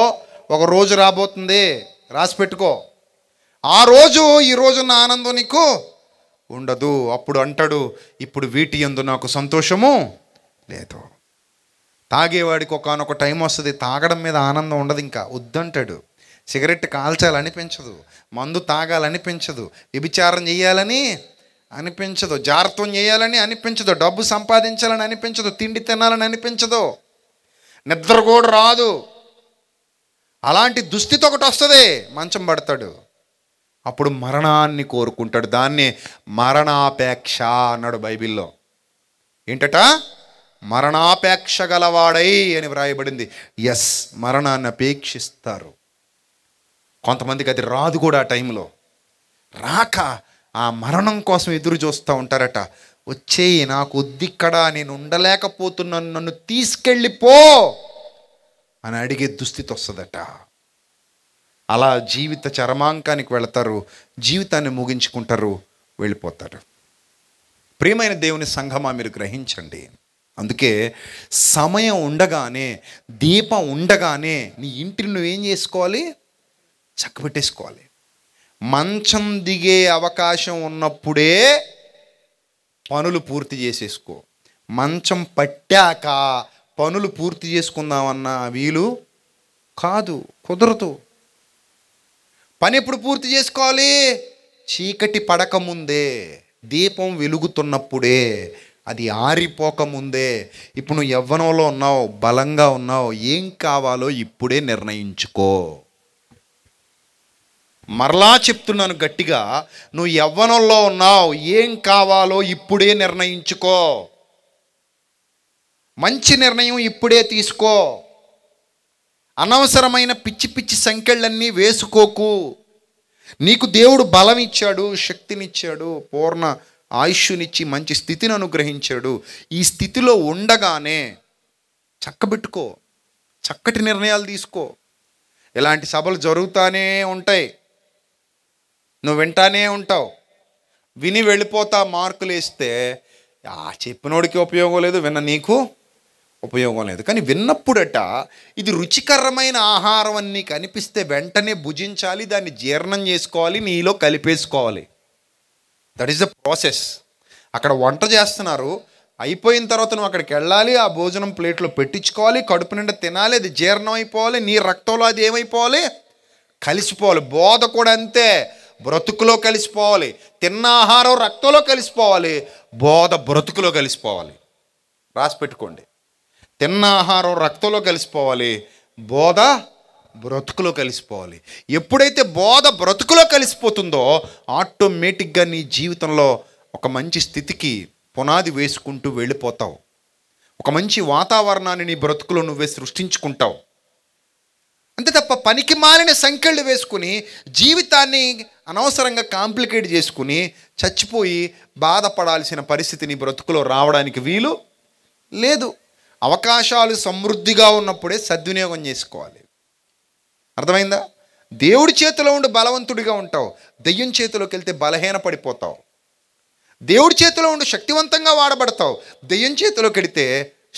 ఒక రోజు రాబోతుంది రాసి పెట్టుకో ఆ రోజు ఈ రోజున్న ఆనందం నీకు ఉండదు అప్పుడు అంటాడు ఇప్పుడు వీటి ఎందు నాకు సంతోషము లేదు తాగేవాడికి ఒకనొక టైం వస్తుంది తాగడం మీద ఆనందం ఉండదు ఇంకా వద్దంటాడు సిగరెట్ కాల్చాలనిపించదు మందు తాగాలనిపించదు వ్యభిచారం చేయాలని అనిపించదు జాగ్రత్తం చేయాలని అనిపించదు డబ్బు సంపాదించాలని అనిపించదు తిండి తినాలని అనిపించదు నిద్ర కూడా రాదు అలాంటి దుస్థితి ఒకటి వస్తుంది మంచం పడతాడు అప్పుడు మరణాన్ని కోరుకుంటాడు దాన్ని మరణాపేక్ష అన్నాడు బైబిల్లో ఏంటట మరణాపేక్ష గలవాడై అని వ్రాయబడింది ఎస్ మరణాన్ని అపేక్షిస్తారు కొంతమందికి అది రాదు కూడా ఆ టైంలో రాక ఆ మరణం కోసం ఎదురు చూస్తూ ఉంటారట వచ్చేయి నాకు వద్దిక్కడ నేను ఉండలేకపోతున్నాను నన్ను తీసుకెళ్ళిపో అని అడిగే దుస్థితి వస్తుందట అలా జీవిత చరమాంకానికి వెళతారు జీవితాన్ని ముగించుకుంటారు వెళ్ళిపోతారు ప్రియమైన దేవుని సంఘమా మీరు గ్రహించండి అందుకే సమయం ఉండగానే దీపం ఉండగానే నీ ఇంటిని నువ్వేం చేసుకోవాలి చక్కబెట్టేసుకోవాలి మంచం దిగే అవకాశం ఉన్నప్పుడే పనులు పూర్తి చేసేసుకో మంచం పట్టాక పనులు పూర్తి చేసుకుందామన్న వీలు కాదు కుదరదు పని ఎప్పుడు పూర్తి చేసుకోవాలి చీకటి పడకముందే దీపం వెలుగుతున్నప్పుడే అది ఆరిపోకముందే ఇప్పుడు నువ్వు యవ్వనంలో ఉన్నావు బలంగా ఉన్నావు ఏం కావాలో ఇప్పుడే నిర్ణయించుకో మరలా చెప్తున్నాను గట్టిగా నువ్వు యవ్వనంలో ఉన్నావు ఏం కావాలో ఇప్పుడే నిర్ణయించుకో మంచి నిర్ణయం ఇప్పుడే తీసుకో అనవసరమైన పిచ్చి పిచ్చి సంఖ్యలన్నీ వేసుకోకు నీకు దేవుడు బలం ఇచ్చాడు శక్తినిచ్చాడు పూర్ణ ఆయుష్నిచ్చి మంచి స్థితిని అనుగ్రహించాడు ఈ స్థితిలో ఉండగానే చక్కబెట్టుకో చక్కటి నిర్ణయాలు తీసుకో ఇలాంటి సభలు జరుగుతూనే ఉంటాయి నువ్వు వింటానే ఉంటావు విని వెళ్ళిపోతా మార్కులు వేస్తే ఆ చెప్పినోడికి ఉపయోగం లేదు విన్న నీకు ఉపయోగం లేదు కానీ విన్నప్పుడట ఇది రుచికరమైన ఆహారం అన్నీ కనిపిస్తే వెంటనే భుజించాలి దాన్ని జీర్ణం చేసుకోవాలి నీలో కలిపేసుకోవాలి దట్ ఈస్ ద ప్రాసెస్ అక్కడ వంట చేస్తున్నారు అయిపోయిన తర్వాత నువ్వు అక్కడికి వెళ్ళాలి ఆ భోజనం ప్లేట్లో పెట్టించుకోవాలి కడుపు నిండా తినాలి అది జీర్ణం అయిపోవాలి నీ రక్తంలో అది ఏమైపోవాలి కలిసిపోవాలి బోధ కూడా అంతే బ్రతుకులో కలిసిపోవాలి తిన్న ఆహారం రక్తంలో కలిసిపోవాలి బోధ బ్రతుకులో కలిసిపోవాలి రాసి పెట్టుకోండి తిన్న ఆహారం రక్తంలో కలిసిపోవాలి బోధ బ్రతుకులో కలిసిపోవాలి ఎప్పుడైతే బోధ బ్రతుకులో కలిసిపోతుందో ఆటోమేటిక్గా నీ జీవితంలో ఒక మంచి స్థితికి పునాది వేసుకుంటూ వెళ్ళిపోతావు ఒక మంచి వాతావరణాన్ని నీ బ్రతుకులో నువ్వే సృష్టించుకుంటావు అంతే తప్ప పనికి మాలిన సంఖ్యలు వేసుకుని జీవితాన్ని అనవసరంగా కాంప్లికేట్ చేసుకుని చచ్చిపోయి బాధపడాల్సిన పరిస్థితిని బ్రతుకులో రావడానికి వీలు లేదు అవకాశాలు సమృద్ధిగా ఉన్నప్పుడే సద్వినియోగం చేసుకోవాలి అర్థమైందా దేవుడి చేతిలో ఉండి బలవంతుడిగా ఉంటావు దెయ్యం చేతిలోకి వెళ్తే బలహీన పడిపోతావు దేవుడి చేతిలో ఉండి శక్తివంతంగా వాడబడతావు దెయ్యం చేతిలోకి వెడితే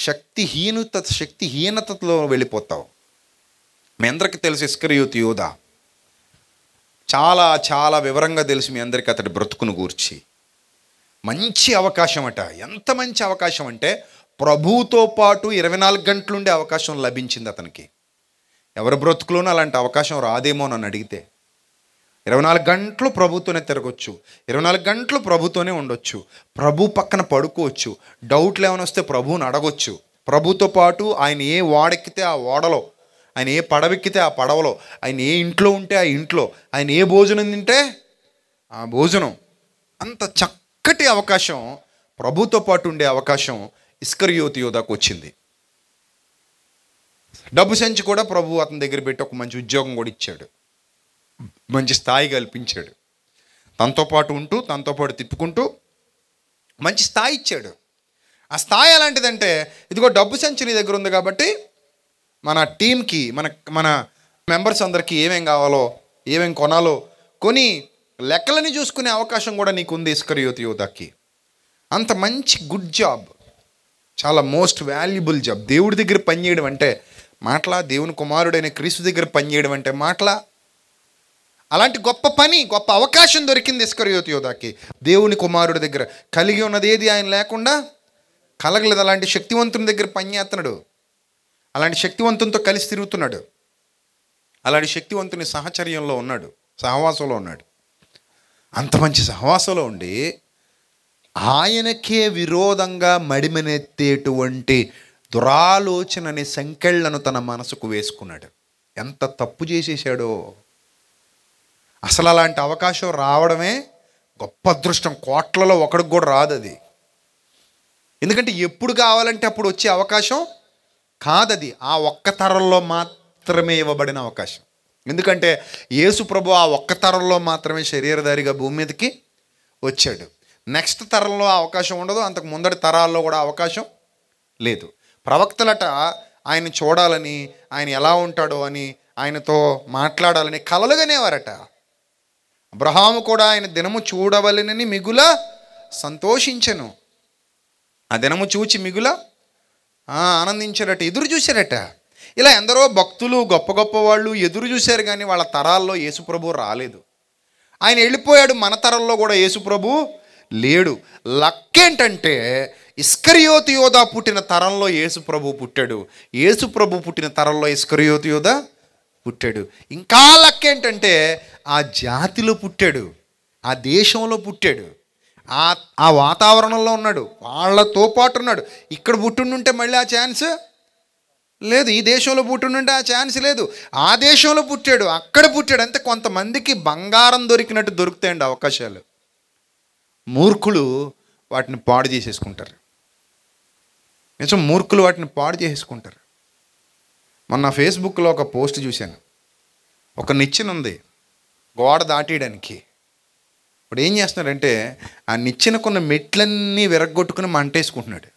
శక్తిహీనత శక్తిహీనతలో వెళ్ళిపోతావు మీ అందరికీ తెలుసు ఇస్కరయూత్ యోధ చాలా చాలా వివరంగా తెలుసు మీ అందరికీ అతడి బ్రతుకును గూర్చి మంచి అవకాశం అట ఎంత మంచి అవకాశం అంటే ప్రభువుతో పాటు ఇరవై నాలుగు గంటలు ఉండే అవకాశం లభించింది అతనికి ఎవరి బ్రతుకులోనూ అలాంటి అవకాశం రాదేమో నన్ను అడిగితే ఇరవై నాలుగు గంటలు ప్రభుతోనే తిరగొచ్చు ఇరవై నాలుగు గంటలు ప్రభుతోనే ఉండొచ్చు ప్రభు పక్కన పడుకోవచ్చు డౌట్లు ఏమైనా వస్తే ప్రభువుని అడగొచ్చు ప్రభుతో పాటు ఆయన ఏ వాడెక్కితే ఆ ఓడలో ఆయన ఏ పడవెక్కితే ఆ పడవలో ఆయన ఏ ఇంట్లో ఉంటే ఆ ఇంట్లో ఆయన ఏ భోజనం తింటే ఆ భోజనం అంత చక్కటి అవకాశం ప్రభుతో పాటు ఉండే అవకాశం ఇస్కరియోతి యోధాకు వచ్చింది డబ్బు సంచి కూడా ప్రభు అతని దగ్గర పెట్టి ఒక మంచి ఉద్యోగం కూడా ఇచ్చాడు మంచి స్థాయి కల్పించాడు తనతో పాటు ఉంటూ తనతో పాటు తిప్పుకుంటూ మంచి స్థాయి ఇచ్చాడు ఆ స్థాయి ఎలాంటిదంటే ఇదిగో డబ్బు సంచి నీ దగ్గర ఉంది కాబట్టి మన టీంకి మన మన మెంబర్స్ అందరికీ ఏమేం కావాలో ఏమేం కొనాలో కొని లెక్కలని చూసుకునే అవకాశం కూడా నీకు ఉంది ఇస్కర్ యువతి యువతకి అంత మంచి గుడ్ జాబ్ చాలా మోస్ట్ వాల్యుబుల్ జాబ్ దేవుడి దగ్గర పనిచేయడం అంటే మాటలా దేవుని కుమారుడైన క్రీస్తు దగ్గర పనిచేయడం అంటే మాటలా అలాంటి గొప్ప పని గొప్ప అవకాశం దొరికింది ఇస్కరియోతి యోధాకి దేవుని కుమారుడి దగ్గర కలిగి ఉన్నది ఏది ఆయన లేకుండా కలగలేదు అలాంటి శక్తివంతుని దగ్గర పనిచేస్తున్నాడు అలాంటి శక్తివంతునితో కలిసి తిరుగుతున్నాడు అలాంటి శక్తివంతుని సహచర్యంలో ఉన్నాడు సహవాసంలో ఉన్నాడు అంత మంచి సహవాసంలో ఉండి ఆయనకే విరోధంగా మడిమనెత్తేటువంటి అనే సంకెళ్లను తన మనసుకు వేసుకున్నాడు ఎంత తప్పు చేసేసాడో అసలు అలాంటి అవకాశం రావడమే గొప్ప అదృష్టం కోట్లలో ఒకడికి కూడా రాదు అది ఎందుకంటే ఎప్పుడు కావాలంటే అప్పుడు వచ్చే అవకాశం కాదది ఆ ఒక్క తరంలో మాత్రమే ఇవ్వబడిన అవకాశం ఎందుకంటే యేసు ప్రభు ఆ ఒక్క తరంలో మాత్రమే శరీరధారిగా భూమి మీదకి వచ్చాడు నెక్స్ట్ తరంలో అవకాశం ఉండదు అంతకు ముందటి తరాల్లో కూడా అవకాశం లేదు ప్రవక్తలట ఆయన చూడాలని ఆయన ఎలా ఉంటాడో అని ఆయనతో మాట్లాడాలని కలలుగనేవారట అబ్రహాము కూడా ఆయన దినము చూడవలనని మిగుల సంతోషించను ఆ దినము చూచి మిగుల ఆనందించారట ఎదురు చూశారట ఇలా ఎందరో భక్తులు గొప్ప గొప్ప వాళ్ళు ఎదురు చూశారు కానీ వాళ్ళ తరాల్లో యేసుప్రభు రాలేదు ఆయన వెళ్ళిపోయాడు మన తరంలో కూడా యేసుప్రభు లేడు లక్ ఏంటంటే ఇస్కరియోతి యోధ పుట్టిన తరంలో యేసు ప్రభు పుట్టాడు యేసు ప్రభు పుట్టిన తరంలో ఇస్కరియోతి యోధ పుట్టాడు ఇంకా లక్ ఏంటంటే ఆ జాతిలో పుట్టాడు ఆ దేశంలో పుట్టాడు ఆ ఆ వాతావరణంలో ఉన్నాడు వాళ్ళతో పాటు ఉన్నాడు ఇక్కడ పుట్టుండుంటే మళ్ళీ ఆ ఛాన్స్ లేదు ఈ దేశంలో పుట్టిండుంటే ఆ ఛాన్స్ లేదు ఆ దేశంలో పుట్టాడు అక్కడ పుట్టాడు అంటే కొంతమందికి బంగారం దొరికినట్టు దొరుకుతాయండి అవకాశాలు మూర్ఖులు వాటిని పాడు చేసేసుకుంటారు నిజం మూర్ఖులు వాటిని పాడు చేసేసుకుంటారు మొన్న ఫేస్బుక్లో ఒక పోస్ట్ చూశాను ఒక నిచ్చెన ఉంది గోడ దాటేయడానికి ఇప్పుడు ఏం చేస్తున్నాడంటే ఆ నిచ్చెనకున్న మెట్లన్నీ విరగొట్టుకుని మంటేసుకుంటున్నాడు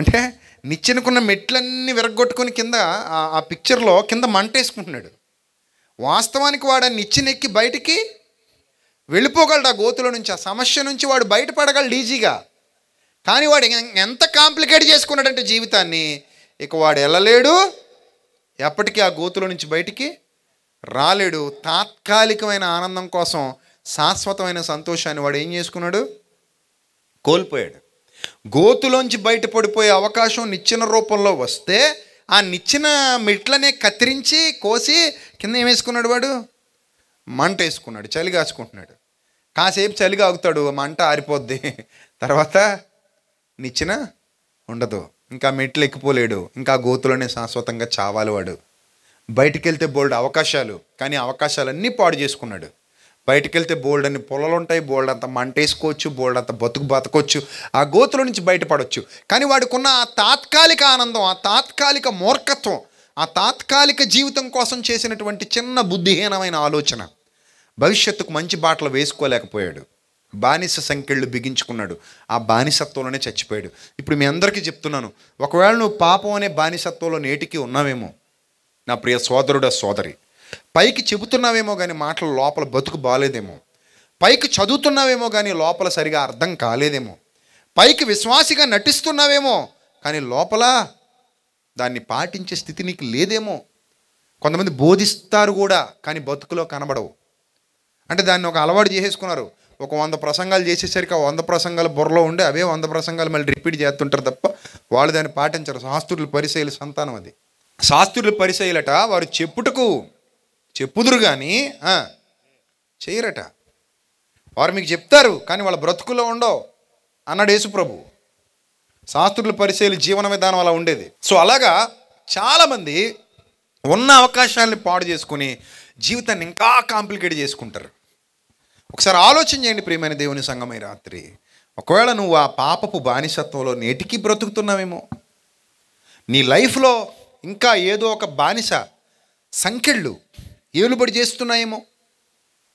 అంటే నిచ్చెనకున్న మెట్లన్నీ విరగొట్టుకుని కింద ఆ పిక్చర్లో కింద మంటేసుకుంటున్నాడు వాస్తవానికి వాడు ఆ నిచ్చెనెక్కి బయటికి వెళ్ళిపోగలడు ఆ గోతుల నుంచి ఆ సమస్య నుంచి వాడు బయటపడగలడు ఈజీగా కానీ వాడు ఎంత కాంప్లికేట్ చేసుకున్నాడంటే జీవితాన్ని ఇక వాడు వెళ్ళలేడు ఎప్పటికీ ఆ గోతుల నుంచి బయటికి రాలేడు తాత్కాలికమైన ఆనందం కోసం శాశ్వతమైన సంతోషాన్ని వాడు ఏం చేసుకున్నాడు కోల్పోయాడు గోతులోంచి బయట పడిపోయే అవకాశం నిచ్చిన రూపంలో వస్తే ఆ నిచ్చిన మెట్లనే కత్తిరించి కోసి కింద ఏమేసుకున్నాడు వాడు మంట వేసుకున్నాడు చలి కాచుకుంటున్నాడు కాసేపు చలి కాగుతాడు మంట ఆరిపోద్ది తర్వాత నిచ్చిన ఉండదు ఇంకా మెట్లు ఎక్కిపోలేడు ఇంకా గోతులోనే శాశ్వతంగా చావాలి వాడు బయటికి వెళ్తే బోల్డ్ అవకాశాలు కానీ అవకాశాలన్నీ పాడు చేసుకున్నాడు బయటికి వెళ్తే బోల్డ్ అన్ని పొలాలు ఉంటాయి బోల్డ్ అంత వేసుకోవచ్చు బోల్డ్ అంత బతుకు బతకొచ్చు ఆ గోతుల నుంచి బయటపడవచ్చు కానీ వాడుకున్న ఆ తాత్కాలిక ఆనందం ఆ తాత్కాలిక మూర్ఖత్వం ఆ తాత్కాలిక జీవితం కోసం చేసినటువంటి చిన్న బుద్ధిహీనమైన ఆలోచన భవిష్యత్తుకు మంచి బాటలు వేసుకోలేకపోయాడు బానిస సంఖ్యలు బిగించుకున్నాడు ఆ బానిసత్వంలోనే చచ్చిపోయాడు ఇప్పుడు మీ అందరికీ చెప్తున్నాను ఒకవేళ నువ్వు పాపం అనే బానిసత్వంలో నేటికి ఉన్నావేమో నా ప్రియ సోదరుడ సోదరి పైకి చెబుతున్నావేమో కానీ మాటల లోపల బతుకు బాగాలేదేమో పైకి చదువుతున్నావేమో కానీ లోపల సరిగా అర్థం కాలేదేమో పైకి విశ్వాసిగా నటిస్తున్నావేమో కానీ లోపల దాన్ని పాటించే స్థితి నీకు లేదేమో కొంతమంది బోధిస్తారు కూడా కానీ బతుకులో కనబడవు అంటే దాన్ని ఒక అలవాటు చేసేసుకున్నారు ఒక వంద ప్రసంగాలు చేసేసరికి ఆ వంద ప్రసంగాలు బుర్రలో ఉండి అవే వంద ప్రసంగాలు మళ్ళీ రిపీట్ చేస్తుంటారు తప్ప వాళ్ళు దాన్ని పాటించరు శాస్త్రులు పరిశైలు సంతానం అది శాస్త్రులు పరిశైలట వారు చెప్పుటకు చెప్పుదురు కానీ చేయరట వారు మీకు చెప్తారు కానీ వాళ్ళ బ్రతుకులో ఉండవు అన్నాడు యేసుప్రభు శాస్త్రుల పరిశీలి జీవన విధానం అలా ఉండేది సో అలాగా చాలామంది ఉన్న అవకాశాలని పాడు చేసుకుని జీవితాన్ని ఇంకా కాంప్లికేట్ చేసుకుంటారు ఒకసారి ఆలోచన చేయండి ప్రియమైన దేవుని సంగమై రాత్రి ఒకవేళ నువ్వు ఆ పాపపు బానిసత్వంలో నేటికి బ్రతుకుతున్నావేమో నీ లైఫ్లో ఇంకా ఏదో ఒక బానిస సంఖ్యళ్ళు ఏలుబడి చేస్తున్నాయేమో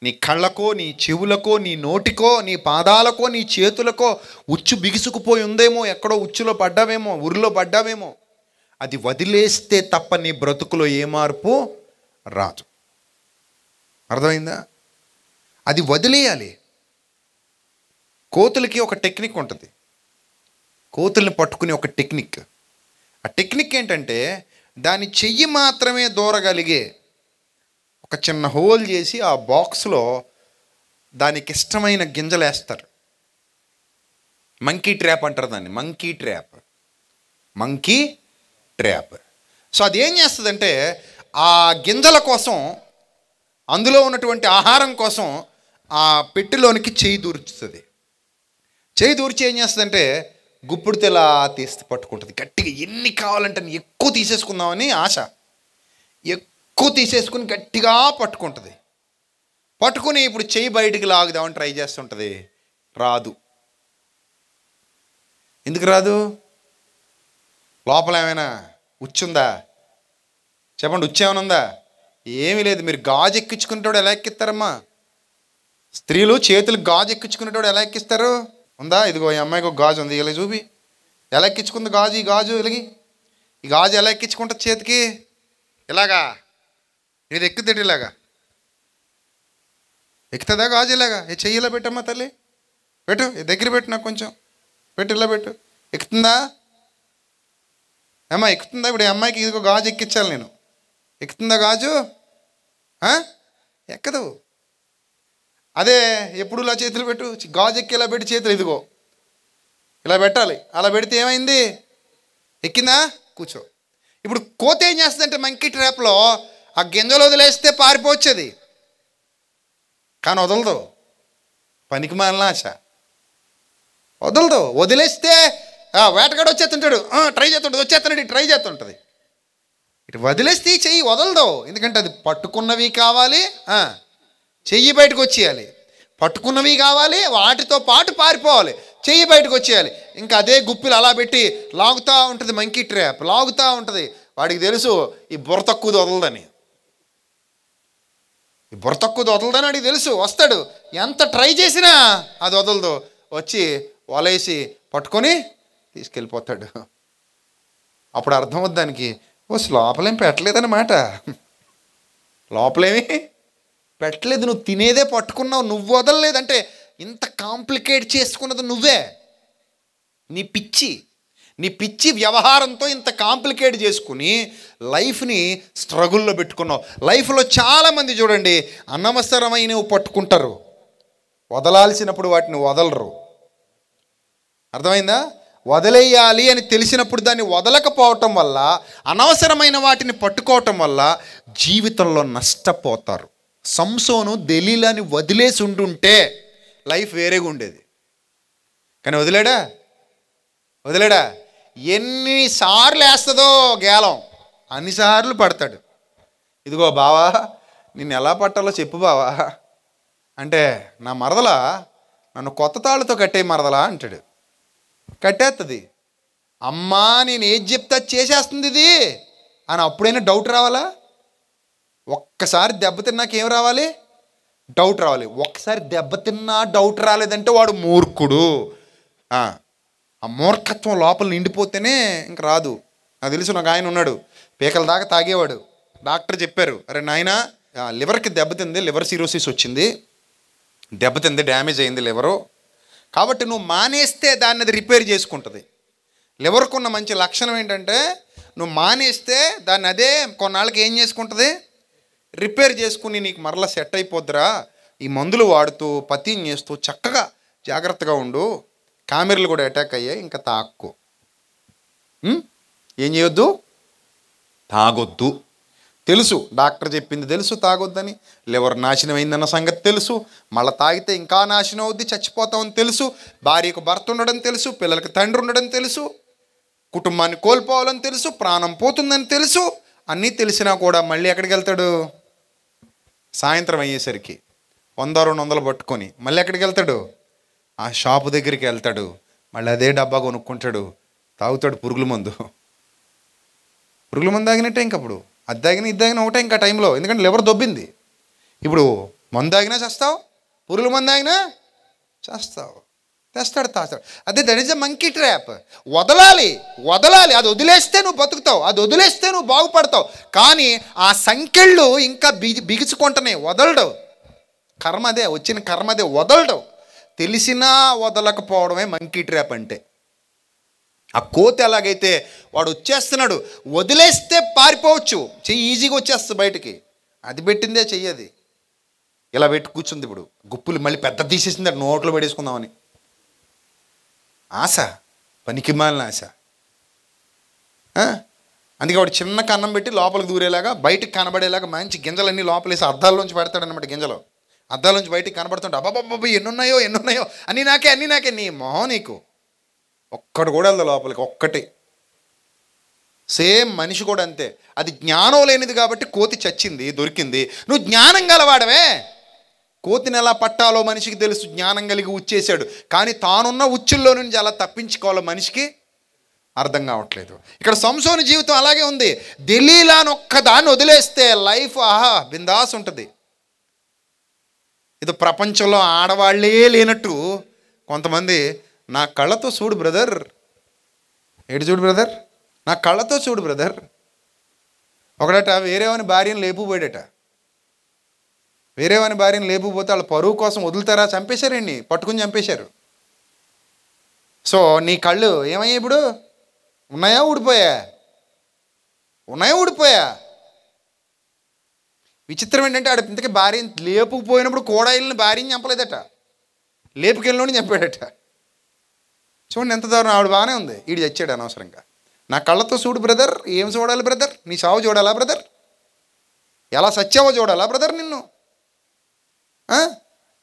నీ కళ్ళకో నీ చెవులకో నీ నోటికో నీ పాదాలకో నీ చేతులకో ఉచ్చు బిగుసుకుపోయి ఉందేమో ఎక్కడో ఉచ్చులో పడ్డావేమో ఉరిలో పడ్డావేమో అది వదిలేస్తే తప్ప నీ బ్రతుకులో ఏ మార్పు రాదు అర్థమైందా అది వదిలేయాలి కోతులకి ఒక టెక్నిక్ ఉంటుంది కోతుల్ని పట్టుకునే ఒక టెక్నిక్ ఆ టెక్నిక్ ఏంటంటే దాని చెయ్యి మాత్రమే దూరగలిగే ఒక చిన్న హోల్ చేసి ఆ బాక్స్లో దానికి ఇష్టమైన గింజలు వేస్తారు మంకీ ట్రాప్ అంటారు దాన్ని monkey trap monkey trap so అది ఏం చేస్తుందంటే ఆ గింజల కోసం అందులో ఉన్నటువంటి ఆహారం కోసం ఆ పెట్టెలోనికి చేయి దూర్చుతుంది చేయి దూర్చి ఏం చేస్తుందంటే గుప్పుడు తెలా తీసి పట్టుకుంటుంది గట్టిగా ఎన్ని కావాలంటే ఎక్కువ తీసేసుకుందామని ఆశ ఎక్కువ తీసేసుకుని గట్టిగా పట్టుకుంటుంది పట్టుకుని ఇప్పుడు చెయ్యి బయటికి లాగుదామని ట్రై చేస్తుంటుంది రాదు ఎందుకు రాదు లోపల ఏమైనా ఉచ్చుందా చెప్పండి ఉచ్చేమైనా ఉందా ఏమీ లేదు మీరు గాజు ఎక్కించుకునేటోడు ఎలా ఎక్కిస్తారమ్మా స్త్రీలు చేతులు గాజు ఎక్కించుకునేటోడు ఎలా ఎక్కిస్తారు ఉందా ఇదిగో ఈ అమ్మాయికి ఒక గాజు ఉంది ఇలా చూపి ఎలా ఎక్కించుకుంది గాజు ఈ గాజు ఇలాగి ఈ గాజు ఎలా ఎక్కించుకుంటుంది చేతికి ఇలాగా ఇది ఎక్కుతాడు ఎక్కుతుందా గాజు ఇలాగా ఏ చెయ్యి ఇలా పెట్టమ్మా తల్లి పెట్టు దగ్గర పెట్టు నాకు కొంచెం పెట్టు ఇలా పెట్టు ఎక్కుతుందా అమ్మా ఎక్కుతుందా ఇప్పుడు ఈ అమ్మాయికి ఇదిగో గాజు ఎక్కించాలి నేను ఎక్కుతుందా గాజు ఎక్కదు అదే ఎప్పుడు ఇలా చేతులు పెట్టు గాజు ఎక్కి ఇలా పెట్టి చేతులు ఇదిగో ఇలా పెట్టాలి అలా పెడితే ఏమైంది ఎక్కిందా కూర్చో ఇప్పుడు కోత ఏం చేస్తుందంటే మంకి ట్రాప్లో ఆ గింజలు వదిలేస్తే పారిపోవచ్చది కానీ వదలదు పనికి మాలిన ఆశ వదలదు వదిలేస్తే వేటగాడు వచ్చేస్తుంటాడు ట్రై చేస్తుంటుంది వచ్చేస్తున్నాడు ట్రై చేస్తుంటుంది ఇటు వదిలేస్తే చెయ్యి వదలదు ఎందుకంటే అది పట్టుకున్నవి కావాలి చెయ్యి బయటకు వచ్చేయాలి పట్టుకున్నవి కావాలి వాటితో పాటు పారిపోవాలి చెయ్యి బయటకు వచ్చేయాలి ఇంకా అదే గుప్పిలు అలా పెట్టి లాగుతూ ఉంటుంది మంకీ ట్రాప్ లాగుతూ ఉంటుంది వాడికి తెలుసు ఈ బుర్ర తక్కువది వదలదని ఈ బుర్ర తక్కువది వదలదని అడిగి తెలుసు వస్తాడు ఎంత ట్రై చేసినా అది వదలదు వచ్చి వలేసి పట్టుకొని తీసుకెళ్ళిపోతాడు అప్పుడు అర్థం దానికి ఓస్ లోపలేం పెట్టలేదన్నమాట లోపలేమి పెట్టలేదు నువ్వు తినేదే పట్టుకున్నావు నువ్వు వదలలేదంటే ఇంత కాంప్లికేట్ చేసుకున్నది నువ్వే నీ పిచ్చి నీ పిచ్చి వ్యవహారంతో ఇంత కాంప్లికేట్ చేసుకుని లైఫ్ని స్ట్రగుల్లో పెట్టుకున్నావు లైఫ్లో చాలామంది చూడండి అనవసరమైనవి పట్టుకుంటారు వదలాల్సినప్పుడు వాటిని వదలరు అర్థమైందా వదిలేయాలి అని తెలిసినప్పుడు దాన్ని వదలకపోవటం వల్ల అనవసరమైన వాటిని పట్టుకోవటం వల్ల జీవితంలో నష్టపోతారు సంసోను దలీలని వదిలేసి ఉంటుంటే లైఫ్ వేరేగా ఉండేది కానీ వదిలేడా వదిలేడా ఎన్నిసార్లు వేస్తుందో గేలం అన్నిసార్లు పడతాడు ఇదిగో బావా నిన్ను ఎలా పట్టాలో చెప్పు బావా అంటే నా మరదలా నన్ను కొత్త తాళ్ళతో కట్టే మరదలా అంటాడు కట్టేస్తుంది అమ్మా నేను ఏది చెప్తా చేసేస్తుంది ఇది అని అప్పుడైనా డౌట్ రావాలా ఒక్కసారి దెబ్బతిన్నాకేం రావాలి డౌట్ రావాలి ఒక్కసారి దెబ్బతిన్నా డౌట్ రాలేదంటే వాడు మూర్ఖుడు ఆ మూర్ఖత్వం లోపల నిండిపోతేనే ఇంక రాదు నాకు తెలుసు నాకు ఆయన ఉన్నాడు పీకల దాకా తాగేవాడు డాక్టర్ చెప్పారు అరే నాయన లివర్కి దెబ్బతింది లివర్ సిరోసిస్ వచ్చింది దెబ్బతింది డ్యామేజ్ అయింది లివరు కాబట్టి నువ్వు మానేస్తే దాన్ని అది రిపేర్ చేసుకుంటుంది లివర్కు ఉన్న మంచి లక్షణం ఏంటంటే నువ్వు మానేస్తే దాన్ని అదే కొన్నాళ్ళకి ఏం చేసుకుంటుంది రిపేర్ చేసుకుని నీకు మరలా సెట్ అయిపోద్దురా ఈ మందులు వాడుతూ పతిని చేస్తూ చక్కగా జాగ్రత్తగా ఉండు కామెరలు కూడా అటాక్ అయ్యాయి ఇంకా తాక్కు ఏం చేయొద్దు తాగొద్దు తెలుసు డాక్టర్ చెప్పింది తెలుసు తాగొద్దని లివర్ నాశనం అయిందన్న సంగతి తెలుసు మళ్ళీ తాగితే ఇంకా నాశనం అవుద్ది చచ్చిపోతామని తెలుసు భార్యకు భర్త ఉండడం తెలుసు పిల్లలకు తండ్రి ఉండడం తెలుసు కుటుంబాన్ని కోల్పోవాలని తెలుసు ప్రాణం పోతుందని తెలుసు అన్నీ తెలిసినా కూడా మళ్ళీ ఎక్కడికి వెళ్తాడు సాయంత్రం అయ్యేసరికి వంద రెండు వందలు పట్టుకొని మళ్ళీ ఎక్కడికి వెళ్తాడు ఆ షాప్ దగ్గరికి వెళ్తాడు మళ్ళీ అదే డబ్బా కొనుక్కుంటాడు తాగుతాడు పురుగుల మందు పురుగుల మందు తాగినట్టే ఇంకప్పుడు అది తాగిన ఇది తాగిన ఒకటే ఇంకా టైంలో ఎందుకంటే లివర్ దొబ్బింది ఇప్పుడు మందు తాగినా చేస్తావు పురుగుల మందు తాగినా చేస్తావు తెస్తాడు తాస్తాడు అదే that is a monkey trap వదలాలి వదలాలి అది వదిలేస్తే నువ్వు బతుకుతావు అది వదిలేస్తే నువ్వు బాగుపడతావు కానీ ఆ సంఖ్యళ్ళు ఇంకా బిగి బిగుచుకుంటున్నాయి వదలడు కర్మదే అదే వచ్చిన కర్మదే అదే వదలడు తెలిసినా వదలకపోవడమే మంకీ ట్రాప్ అంటే ఆ కోతి ఎలాగైతే వాడు వచ్చేస్తున్నాడు వదిలేస్తే పారిపోవచ్చు చెయ్యి ఈజీగా వచ్చేస్తుంది బయటికి అది పెట్టిందే చెయ్యది ఇలా పెట్టి కూర్చుంది ఇప్పుడు గుప్పులు మళ్ళీ పెద్ద తీసేసింది నోట్లో పడేసుకుందామని ఆశ పనికిమాలిన ఆశ అందుకే వాడు చిన్న కన్నం పెట్టి లోపలికి దూరేలాగా బయటకు కనబడేలాగా మంచి గింజలన్నీ లోపలేసి నుంచి పెడతాడనమాట గింజలు అద్దాల నుంచి బయటికి కనబడుతుంటే అబ్బాబ్బాబ్బు ఎన్నున్నాయో ఎన్నున్నాయో అన్నీ నాకే అన్నీ నాకే నీ మొహం నీకు ఒక్కడు కూడా వెళ్దా లోపలికి ఒక్కటే సేమ్ మనిషి కూడా అంతే అది జ్ఞానం లేనిది కాబట్టి కోతి చచ్చింది దొరికింది నువ్వు జ్ఞానం గలవాడవే కోతిని ఎలా పట్టాలో మనిషికి తెలుసు జ్ఞానం కలిగి ఉచ్చేశాడు కానీ తానున్న ఉచ్చుల్లో నుంచి అలా తప్పించుకోవాలో మనిషికి అర్థం కావట్లేదు ఇక్కడ సంసోని జీవితం అలాగే ఉంది ఒక్కదాన్ని వదిలేస్తే లైఫ్ ఆహా బిందాస్ ఉంటుంది ఇది ప్రపంచంలో ఆడవాళ్లే లేనట్టు కొంతమంది నా కళ్ళతో చూడు బ్రదర్ ఏడు చూడు బ్రదర్ నా కళ్ళతో చూడు బ్రదర్ ఒకడట వేరేవని భార్యను లేపుపోయాడట వేరేవని భార్యను లేపుపోతే వాళ్ళ పరువు కోసం వదులుతారా చంపేశారండి పట్టుకుని చంపేశారు సో నీ కళ్ళు ఏమయ్యా ఇప్పుడు ఉన్నాయా ఊడిపోయా ఉన్నాయా ఊడిపోయా విచిత్రం ఏంటంటే ఆడ ఇంతకీ భార్య లేపుకుపోయినప్పుడు కోడాయిల్ని భార్యని చంపలేదట లేపుకెళ్ళని చంపాడట చూడండి ఎంత దారుణం ఆవిడ బాగానే ఉంది ఈడు చచ్చాడు అనవసరంగా నా కళ్ళతో చూడు బ్రదర్ ఏం చూడాలి బ్రదర్ నీ సావు చూడాలా బ్రదర్ ఎలా సత్యావో చూడాలా బ్రదర్ నిన్ను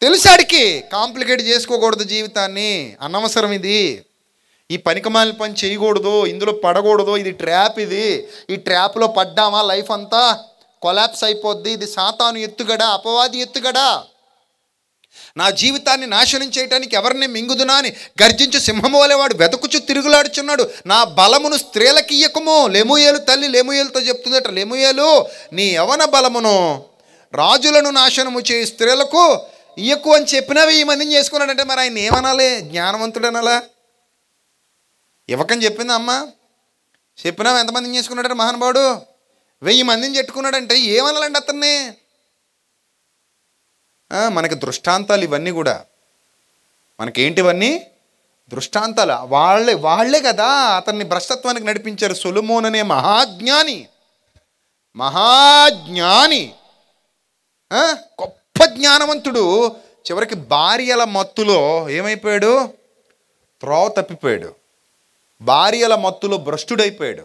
తెలుసాడికి కాంప్లికేట్ చేసుకోకూడదు జీవితాన్ని అనవసరం ఇది ఈ పనికిమాలి పని చేయకూడదు ఇందులో పడకూడదు ఇది ట్రాప్ ఇది ఈ ట్రాప్లో పడ్డామా లైఫ్ అంతా కొలాప్స్ అయిపోద్ది ఇది సాతాను ఎత్తుగడా అపవాది ఎత్తుగడ నా జీవితాన్ని నాశనం చేయడానికి ఎవరిని మింగుదునా అని గర్జించు సింహము వలెవాడు వెతకుచు తిరుగులాడుచున్నాడు నా బలమును స్త్రీలకి ఇయ్యకము లెముయేలు తల్లి లెముయేలుతో చెప్తుందట లెముయేలు నీ యవన బలమును రాజులను నాశనము చేయి స్త్రీలకు ఇయ్యకు అని చెప్పినవి ఈ మందిని చేసుకున్నాడంటే మరి ఆయన ఏమనాలి జ్ఞానవంతుడనలా ఇవ్వకని చెప్పిందమ్మా చెప్పినావు ఎంతమందిని చేసుకున్నాడట మహానుభావుడు వెయ్యి మందిని చెట్టుకున్నాడంటే ఏమనాలండి అతన్ని మనకి దృష్టాంతాలు ఇవన్నీ కూడా మనకేంటివన్నీ దృష్టాంతాలు వాళ్ళే వాళ్లే కదా అతన్ని భ్రష్టత్వానికి నడిపించారు సొలుమోన్ అనే మహాజ్ఞాని మహాజ్ఞాని గొప్ప జ్ఞానవంతుడు చివరికి భార్యల మత్తులో ఏమైపోయాడు త్రోవ తప్పిపోయాడు భార్యల మత్తులో భ్రష్టుడైపోయాడు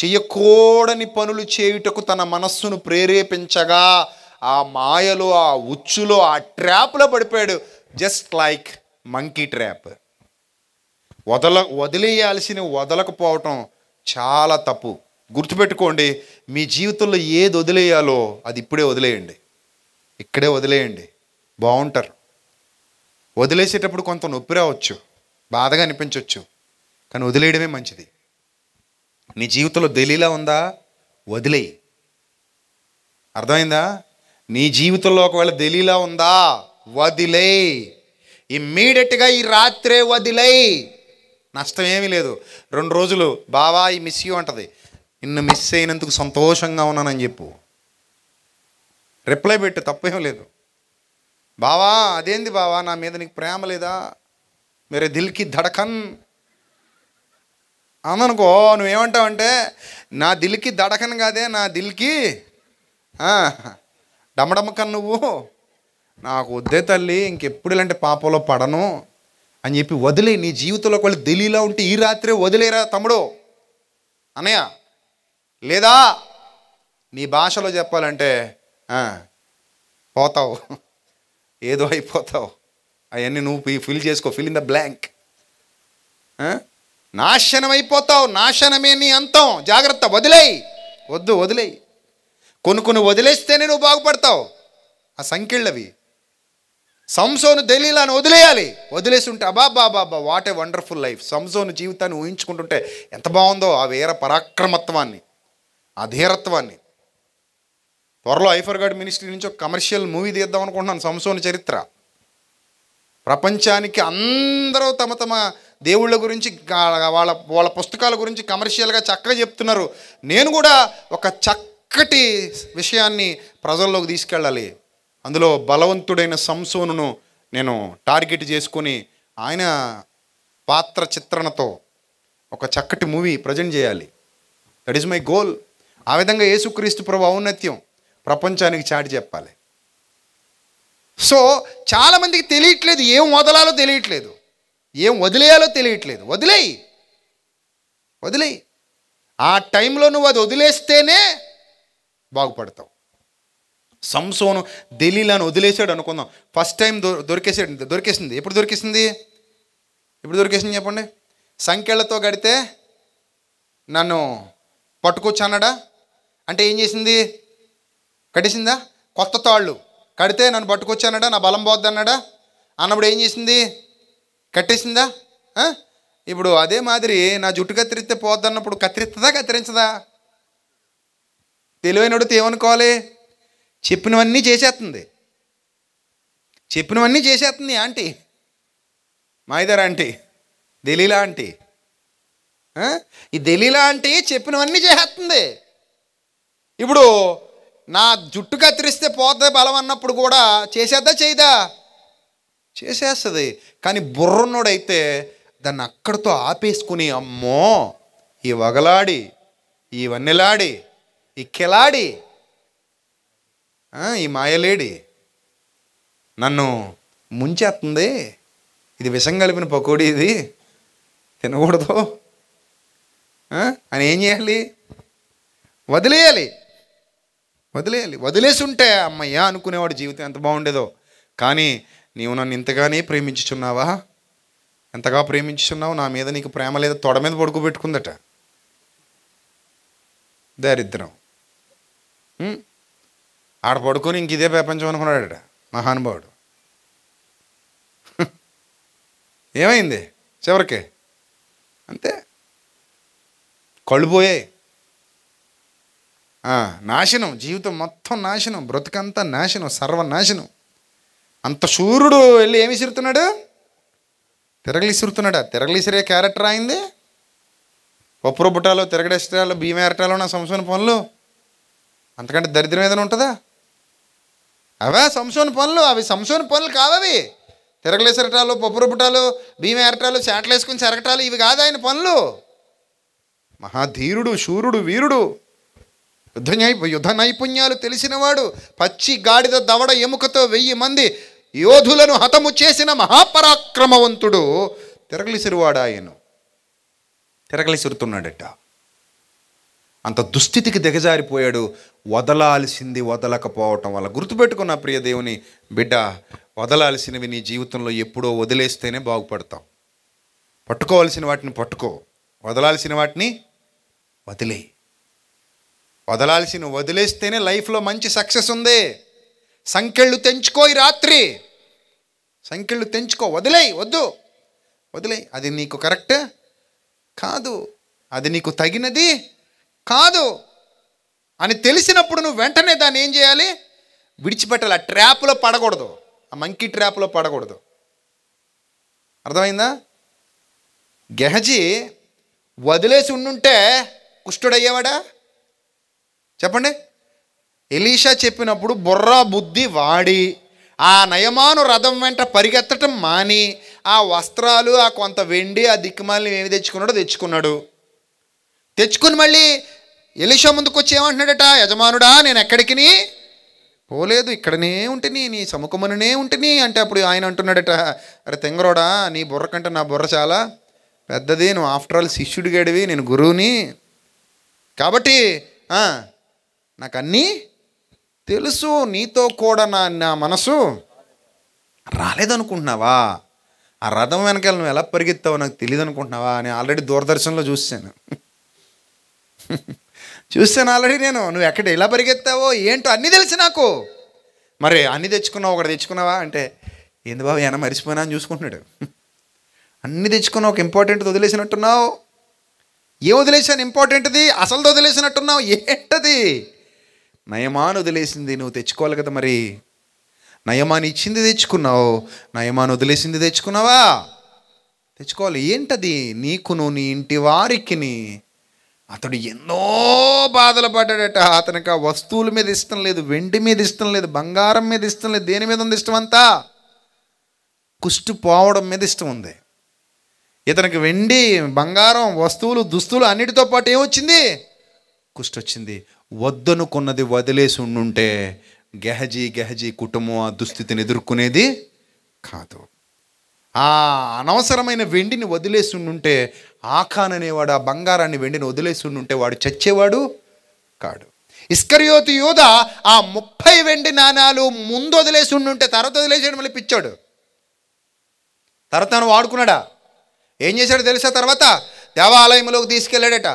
చేయకూడని పనులు చేయుటకు తన మనస్సును ప్రేరేపించగా ఆ మాయలో ఆ ఉచ్చులో ఆ ట్రాప్లో పడిపోయాడు జస్ట్ లైక్ మంకీ ట్రాప్ వదల వదిలేయాల్సిన వదలకపోవటం చాలా తప్పు గుర్తుపెట్టుకోండి మీ జీవితంలో ఏది వదిలేయాలో అది ఇప్పుడే వదిలేయండి ఇక్కడే వదిలేయండి బాగుంటారు వదిలేసేటప్పుడు కొంత నొప్పి రావచ్చు బాధగా అనిపించవచ్చు కానీ వదిలేయడమే మంచిది నీ జీవితంలో దలీలా ఉందా వదిలేయి అర్థమైందా నీ జీవితంలో ఒకవేళ దలీలా ఉందా వదిలే ఇమ్మీడియట్గా ఈ రాత్రే వదిలే నష్టం ఏమీ లేదు రెండు రోజులు బావా ఈ మిస్ యూ అంటది నిన్ను మిస్ అయినందుకు సంతోషంగా ఉన్నానని చెప్పు రిప్లై పెట్టు తప్పేం లేదు బావా అదేంది బావా నా మీద నీకు ప్రేమ లేదా మీరే దిల్కి ధడకన్ అందనుకో నువ్వేమంటావంటే నా దిల్కి దడకను కాదే నా దిల్కి డమడమకన్ నువ్వు నాకు వద్దే తల్లి ఇంకెప్పుడు ఇలాంటి పాపంలో పడను అని చెప్పి వదిలే నీ జీవితంలో ఒకళ్ళు దిలీలా ఉంటే ఈ రాత్రే వదిలేరా తమ్ముడు అన్నయ్య లేదా నీ భాషలో చెప్పాలంటే పోతావు ఏదో అయిపోతావు అవన్నీ నువ్వు ఫిల్ చేసుకో ఫిల్ ఇన్ ద బ్లాంక్ నాశనమైపోతావు నాశనమే నీ అంతం జాగ్రత్త వదిలేయి వద్దు వదిలేయి కొన్ని కొన్ని వదిలేస్తేనే నువ్వు బాగుపడతావు ఆ సంఖ్యలవి సంసోను దెలీలాను వదిలేయాలి వదిలేసి ఉంటే అబా బాబా అబ్బా what a wonderful life Samson జీవితాన్ని ఊహించుకుంటుంటే ఎంత బాగుందో ఆ వీర పరాక్రమత్వాన్ని ఆ ధీరత్వాన్ని త్వరలో ఐఫర్గాడ్ మినిస్ట్రీ నుంచి ఒక కమర్షియల్ మూవీ తీద్దాం అనుకుంటున్నాను సంసోను చరిత్ర ప్రపంచానికి అందరూ తమ తమ దేవుళ్ళ గురించి వాళ్ళ వాళ్ళ పుస్తకాల గురించి కమర్షియల్గా చక్కగా చెప్తున్నారు నేను కూడా ఒక చక్కటి విషయాన్ని ప్రజల్లోకి తీసుకెళ్ళాలి అందులో బలవంతుడైన సంసోనును నేను టార్గెట్ చేసుకొని ఆయన పాత్ర చిత్రణతో ఒక చక్కటి మూవీ ప్రజెంట్ చేయాలి దట్ ఈజ్ మై గోల్ ఆ విధంగా యేసుక్రీస్తు ప్రభు ఔన్నత్యం ప్రపంచానికి చాటి చెప్పాలి సో చాలామందికి తెలియట్లేదు ఏం వదలాలో తెలియట్లేదు ఏం వదిలేయాలో తెలియట్లేదు వదిలేయి వదిలేయి ఆ టైంలో నువ్వు అది వదిలేస్తేనే బాగుపడతావు సంసోను ఢిల్లీలను వదిలేసాడు అనుకుందాం ఫస్ట్ టైం దొ దొరికేసాడు దొరికేసింది ఎప్పుడు దొరికేసింది ఎప్పుడు దొరికేసింది చెప్పండి సంఖ్యలతో గడితే నన్ను పట్టుకొచ్చానడా అంటే ఏం చేసింది కట్టేసిందా కొత్త తాళ్ళు కడితే నన్ను పట్టుకొచ్చానడా నా బలం పోద్దన్నాడా అన్నప్పుడు ఏం చేసింది కట్టేసిందా ఇప్పుడు అదే మాదిరి నా జుట్టు కత్తిరిస్తే పోద్దన్నప్పుడు కత్తిరిస్తుందా కత్తిరించదా తెలివైనడితే ఏమనుకోవాలి చెప్పినవన్నీ చేసేస్తుంది చెప్పినవన్నీ చేసేస్తుంది ఆంటీ మాయిదర్ ఆంటీ దలీలా ఆంటీ ఈ దలీలా ఆంటీ చెప్పినవన్నీ చేసేస్తుంది ఇప్పుడు నా జుట్టు కత్తిరిస్తే పోద్దా బలం అన్నప్పుడు కూడా చేసేద్దా చేయదా చేసేస్తుంది కానీ బుర్రనుడైతే దాన్ని అక్కడితో ఆపేసుకుని అమ్మో ఈ వగలాడి ఈ వన్నెలాడి ఈ కెలాడి ఈ మాయలేడి నన్ను ముంచేస్తుంది ఇది విషం కలిపిన పకోడీ ఇది తినకూడదు అని ఏం చేయాలి వదిలేయాలి వదిలేయాలి వదిలేసి ఉంటే అమ్మయ్యా అనుకునేవాడు జీవితం ఎంత బాగుండేదో కానీ నీవు నన్ను ఇంతగానే ప్రేమించుచున్నావా ఎంతగా ప్రేమించుచున్నావు నా మీద నీకు ప్రేమ లేదా తొడ మీద పడుకోబెట్టుకుందట దారిద్రం ఆడ పడుకొని ఇంక ఇదే ప్రపంచం అనుకున్నాడట మహానుభావుడు ఏమైంది చివరికి అంతే కళ్ళు పోయే నాశనం జీవితం మొత్తం నాశనం బ్రతుకంతా నాశనం సర్వనాశనం అంత సూర్యుడు వెళ్ళి ఏమి విసురుతున్నాడు తిరగలు విసురుతున్నాడా తిరగలు విసిరే క్యారెక్టర్ అయింది ఒప్పురో బుట్టాలు భీమ ఎరటాలో నా సంశోధన పనులు అంతకంటే దరిద్రం ఏదైనా ఉంటుందా అవే సంశోధన పనులు అవి సంశోధన పనులు కావవి తిరగలేసరటాలు భీమ ఎరటాలు చేటలు వేసుకుని చెరగటాలు ఇవి కాదు ఆయన పనులు మహాధీరుడు శూరుడు వీరుడు యుద్ధ నైపు యుద్ధ నైపుణ్యాలు తెలిసినవాడు పచ్చి గాడిద దవడ ఎముకతో వెయ్యి మంది యోధులను హతము చేసిన మహాపరాక్రమవంతుడు తిరగలిసిరువాడాయను తిరగలిసిరుతున్నాడట అంత దుస్థితికి దిగజారిపోయాడు వదలాల్సింది వదలకపోవటం వల్ల గుర్తుపెట్టుకున్న ప్రియదేవుని బిడ్డ వదలాల్సినవి నీ జీవితంలో ఎప్పుడో వదిలేస్తేనే బాగుపడతాం పట్టుకోవాల్సిన వాటిని పట్టుకో వదలాల్సిన వాటిని వదిలే వదలాల్సిన వదిలేస్తేనే లైఫ్లో మంచి సక్సెస్ ఉంది సంకెళ్ళు తెంచుకోయి రాత్రి సంఖ్యలు తెంచుకో వదిలేయి వద్దు వదిలేయి అది నీకు కరెక్ట్ కాదు అది నీకు తగినది కాదు అని తెలిసినప్పుడు నువ్వు వెంటనే దాన్ని ఏం చేయాలి విడిచిపెట్టాలి ఆ ట్రాప్లో పడకూడదు ఆ మంకీ ట్రాప్లో పడకూడదు అర్థమైందా గెహజీ వదిలేసి ఉండుంటే కుష్ఠుడయ్యేవాడా చెప్పండి ఎలీషా చెప్పినప్పుడు బుర్రా బుద్ధి వాడి ఆ నయమాను రథం వెంట పరిగెత్తటం మాని ఆ వస్త్రాలు ఆ కొంత వెండి ఆ దిక్కుమాలని ఏమి తెచ్చుకున్నాడో తెచ్చుకున్నాడు తెచ్చుకుని మళ్ళీ ఎలిషా ముందుకు వచ్చి ఏమంటున్నాడట యజమానుడా నేను ఎక్కడికి పోలేదు ఇక్కడనే ఉంటిని నీ సముఖముననే ఉంటిని అంటే అప్పుడు ఆయన అంటున్నాడట అరే తెంగరోడా నీ బుర్ర కంటే నా బుర్ర చాలా పెద్దది నువ్వు ఆఫ్టర్ ఆల్ శిష్యుడిగాడివి నేను గురువుని కాబట్టి నాకు అన్నీ తెలుసు నీతో కూడా నా నా మనసు రాలేదనుకుంటున్నావా ఆ రథం వెనకాల నువ్వు ఎలా పరిగెత్తావో నాకు తెలియదు అనుకుంటున్నావా అని ఆల్రెడీ దూరదర్శన్లో చూశాను చూస్తాను ఆల్రెడీ నేను నువ్వు ఎక్కడ ఎలా పరిగెత్తావో ఏంటో అన్నీ తెలుసు నాకు మరి అన్నీ తెచ్చుకున్నావు ఒకటి తెచ్చుకున్నావా అంటే ఏంది బాబు ఏమైనా మరిచిపోయినా అని చూసుకుంటున్నాడు అన్నీ తెచ్చుకున్నావు ఒక ఇంపార్టెంట్ వదిలేసినట్టున్నావు ఏ వదిలేసాను ఇంపార్టెంట్ది అసలు వదిలేసినట్టున్నావు ఏంటది నయమాను వదిలేసింది నువ్వు తెచ్చుకోవాలి కదా మరి నయమాని ఇచ్చింది తెచ్చుకున్నావు నయమాను వదిలేసింది తెచ్చుకున్నావా తెచ్చుకోవాలి ఏంటది నీకును నీ ఇంటి వారికి అతడు ఎన్నో బాధలు పడ్డాడట అతనికి ఆ వస్తువుల మీద ఇష్టం లేదు వెండి మీద ఇష్టం లేదు బంగారం మీద ఇష్టం లేదు దేని మీద ఉంది ఇష్టం అంతా కుష్టి పోవడం మీద ఇష్టం ఉంది ఇతనికి వెండి బంగారం వస్తువులు దుస్తులు అన్నిటితో పాటు ఏమొచ్చింది కుష్టి వచ్చింది వద్దనుకున్నది వదిలేసి ఉండుంటే గెహజీ గెహజీ కుటుంబం ఆ దుస్థితిని ఎదుర్కొనేది కాదు ఆ అనవసరమైన వెండిని వదిలేసి ఉండుంటే ఆఖాన్ అనేవాడు ఆ బంగారాన్ని వెండిని వదిలేసి ఉండుంటే వాడు చచ్చేవాడు కాడు ఇస్కరియోతి యోధ ఆ ముప్పై వెండి నాణాలు ముందు వదిలేసి ఉండుంటే తర్వాత వదిలేసేయడం మళ్ళీ పిచ్చాడు తర్వాత వాడుకున్నాడా ఏం చేశాడు తెలుసా తర్వాత దేవాలయంలోకి తీసుకెళ్ళాడట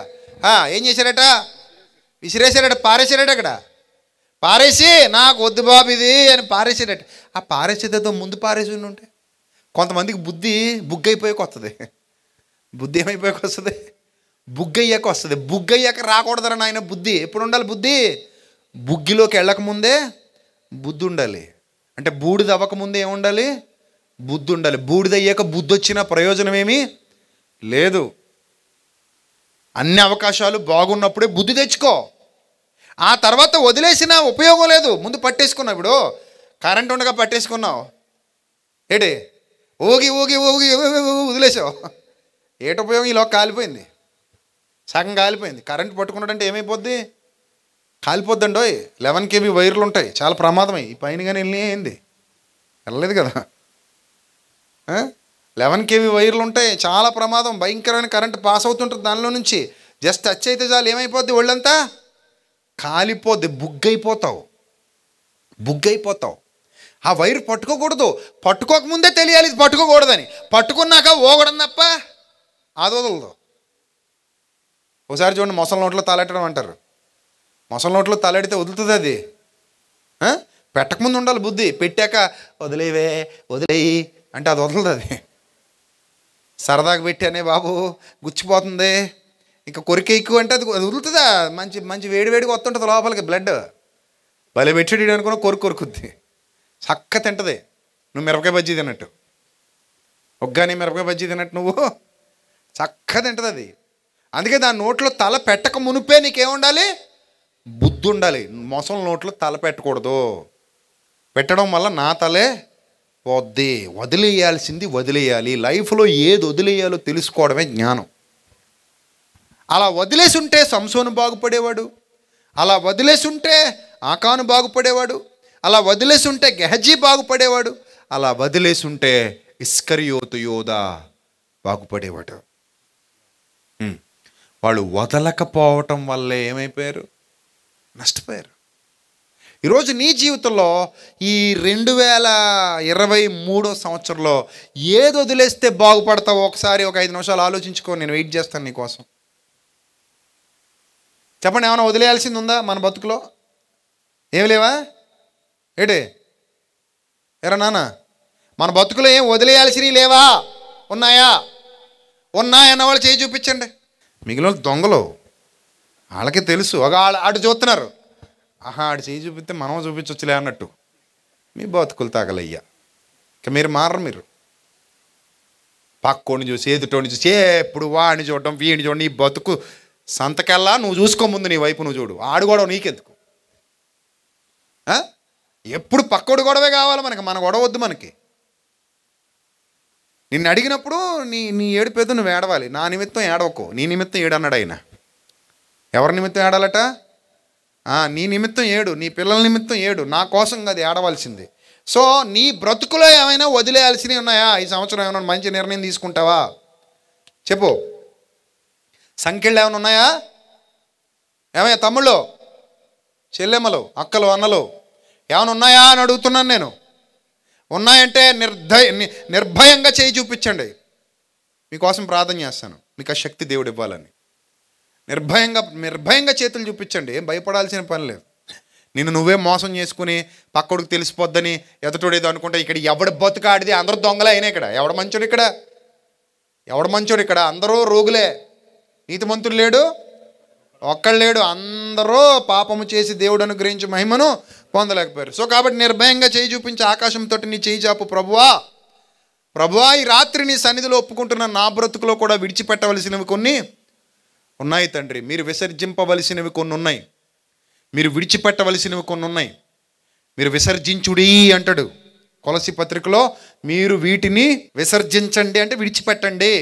ఏం చేశాడట విసిరేసాడట పారేసాడట అక్కడ పారేసి నాకు వద్దు బాబు ఇది అని పారేసాడట ఆ పారేసేదతో ముందు పారేసి ఉంటే కొంతమందికి బుద్ధి బుగ్గైపోయాక వస్తుంది బుద్ధి ఏమైపోయాక వస్తుంది బుగ్గయ్యాక వస్తుంది బుగ్గయ్యాక రాకూడదని నాయన బుద్ధి ఎప్పుడు ఉండాలి బుద్ధి బుగ్గిలోకి వెళ్ళకముందే బుద్ధి ఉండాలి అంటే బూడిద అవ్వకముందే ఏముండాలి బుద్ధి ఉండాలి బూడిదయ్యాక బుద్ధి వచ్చిన ప్రయోజనం ఏమీ లేదు అన్ని అవకాశాలు బాగున్నప్పుడే బుద్ధి తెచ్చుకో ఆ తర్వాత వదిలేసినా ఉపయోగం లేదు ముందు పట్టేసుకున్నావు ఇప్పుడు కరెంట్ ఉండగా పట్టేసుకున్నావు ఏటి ఊగి ఊగి ఊగి వదిలేసావు ఏటి ఉపయోగం ఈలో కాలిపోయింది సగం కాలిపోయింది కరెంట్ పట్టుకున్నాడంటే ఏమైపోద్ది కాలిపోద్దండో లెవెన్ కేబీ వైర్లు ఉంటాయి చాలా ప్రమాదమై ఈ పైన కానీ వెళ్ళి ఏంది వెళ్ళలేదు కదా లెవెన్ కేవీ వైర్లు ఉంటాయి చాలా ప్రమాదం భయంకరమైన కరెంట్ పాస్ అవుతుంటుంది దానిలో నుంచి జస్ట్ టచ్ అయితే చాలు ఏమైపోద్ది ఒళ్ళంతా కాలిపోద్ది బుగ్గైపోతావు బుగ్గైపోతావు ఆ వైర్ పట్టుకోకూడదు పట్టుకోకముందే తెలియాలి పట్టుకోకూడదని పట్టుకున్నాక ఓగడం తప్ప అది వదలదు ఒకసారి చూడండి మొసలి నోట్లో తలెట్టడం అంటారు మొసలి నోట్లో తలెడితే వదులుతుంది అది పెట్టకముందు ఉండాలి బుద్ధి పెట్టాక వదిలేవే వదిలేయి అంటే అది వదలదు అది సరదాగా పెట్టానే బాబు గుచ్చిపోతుంది ఇంకా కొరికే ఎక్కువ అంటే అది వదులుతుందా మంచి మంచి వేడివేడిగా వస్తుంటుంది లోపలికి బ్లడ్ భలే పెట్టాడు అనుకున్న కొరి కొరుకుద్ది చక్క తింటది నువ్వు మిరపకాయ బజ్జీ తిన్నట్టు ఒగ్గానే మిరపకాయ బజ్జీ తిన్నట్టు నువ్వు చక్క తింటది అది అందుకే దాని నోట్లో తల పెట్టక మునిపే నీకేముండాలి బుద్ధి ఉండాలి మొసం నోట్లో తల పెట్టకూడదు పెట్టడం వల్ల నా తలే పోద్ది వదిలేయాల్సింది వదిలేయాలి లైఫ్లో ఏది వదిలేయాలో తెలుసుకోవడమే జ్ఞానం అలా వదిలేసి ఉంటే సంసోను బాగుపడేవాడు అలా వదిలేసి ఉంటే ఆకాను బాగుపడేవాడు అలా వదిలేసి ఉంటే గెహజీ బాగుపడేవాడు అలా వదిలేసి ఉంటే ఇస్కరియోతు యోధా బాగుపడేవాడు వాళ్ళు వదలకపోవటం వల్ల ఏమైపోయారు నష్టపోయారు ఈరోజు నీ జీవితంలో ఈ రెండు వేల ఇరవై మూడో సంవత్సరంలో ఏది వదిలేస్తే బాగుపడతావు ఒకసారి ఒక ఐదు నిమిషాలు ఆలోచించుకో నేను వెయిట్ చేస్తాను నీకోసం చెప్పండి ఏమైనా వదిలేయాల్సింది ఉందా మన బతుకులో ఏమి లేవా ఏటే ఎరా నాన్న మన బతుకులో ఏం వదిలేయాల్సినవి లేవా ఉన్నాయా ఉన్నాయా వాళ్ళు చేయి చూపించండి మిగిలిన దొంగలు వాళ్ళకే తెలుసు ఒక ఆడు చూస్తున్నారు ఆహా ఆడు చేయి చూపిస్తే మనం చూపించవచ్చులే అన్నట్టు మీ బతుకులు తాగలయ్యా ఇక మీరు మారరు మీరు పక్కోని చూసి ఎదుటోని చూసి ఎప్పుడు వాడిని చూడడం వీడిని చూడండి నీ బతుకు సంతకెల్లా నువ్వు చూసుకో ముందు నీ వైపు నువ్వు చూడు ఆడు గొడవ నీకెందుకు ఎప్పుడు పక్కోడు గొడవే కావాలి మనకి మన గొడవ వద్దు మనకి నిన్ను అడిగినప్పుడు నీ నీ ఏడు పెద్ద నువ్వు ఏడవాలి నా నిమిత్తం ఏడవకు నీ నిమిత్తం ఏడన్నాడు ఆయన ఎవరి నిమిత్తం ఏడాలట నీ నిమిత్తం ఏడు నీ పిల్లల నిమిత్తం ఏడు నా కోసం అది ఏడవలసింది సో నీ బ్రతుకులో ఏమైనా వదిలేయాల్సినవి ఉన్నాయా ఈ సంవత్సరం ఏమైనా మంచి నిర్ణయం తీసుకుంటావా చెప్పు సంఖ్యలు ఏమైనా ఉన్నాయా ఏమయ్యా తమ్ముళ్ళు చెల్లెమ్మలు అక్కలు అన్నలు ఏమైనా ఉన్నాయా అని అడుగుతున్నాను నేను ఉన్నాయంటే నిర్ధయ నిర్భయంగా చేయి చూపించండి మీకోసం ప్రార్థన చేస్తాను మీకు ఆ శక్తి దేవుడు ఇవ్వాలని నిర్భయంగా నిర్భయంగా చేతులు చూపించండి ఏం భయపడాల్సిన పని లేదు నిన్ను నువ్వే మోసం చేసుకుని పక్కడికి తెలిసిపోద్దని ఎదటోడేదో అనుకుంటే ఇక్కడ ఎవడు బతుకాడిది అందరూ దొంగలే అయినా ఇక్కడ ఎవడ మంచోడు ఇక్కడ ఎవడ మంచోడు ఇక్కడ అందరూ రోగులే నీతిమంతుడు లేడు ఒక్కడు లేడు అందరూ పాపము చేసి దేవుడు అనుగ్రహించి మహిమను పొందలేకపోయారు సో కాబట్టి నిర్భయంగా చేయి చూపించి ఆకాశంతో నీ చేయి చాపు ప్రభువా ప్రభువా ఈ రాత్రి నీ సన్నిధిలో ఒప్పుకుంటున్న నా బ్రతుకులో కూడా విడిచిపెట్టవలసినవి కొన్ని ఉన్నాయి తండ్రి మీరు విసర్జింపవలసినవి కొన్ని ఉన్నాయి మీరు విడిచిపెట్టవలసినవి కొన్ని ఉన్నాయి మీరు విసర్జించుడి అంటాడు కొలసి పత్రికలో మీరు వీటిని విసర్జించండి అంటే విడిచిపెట్టండి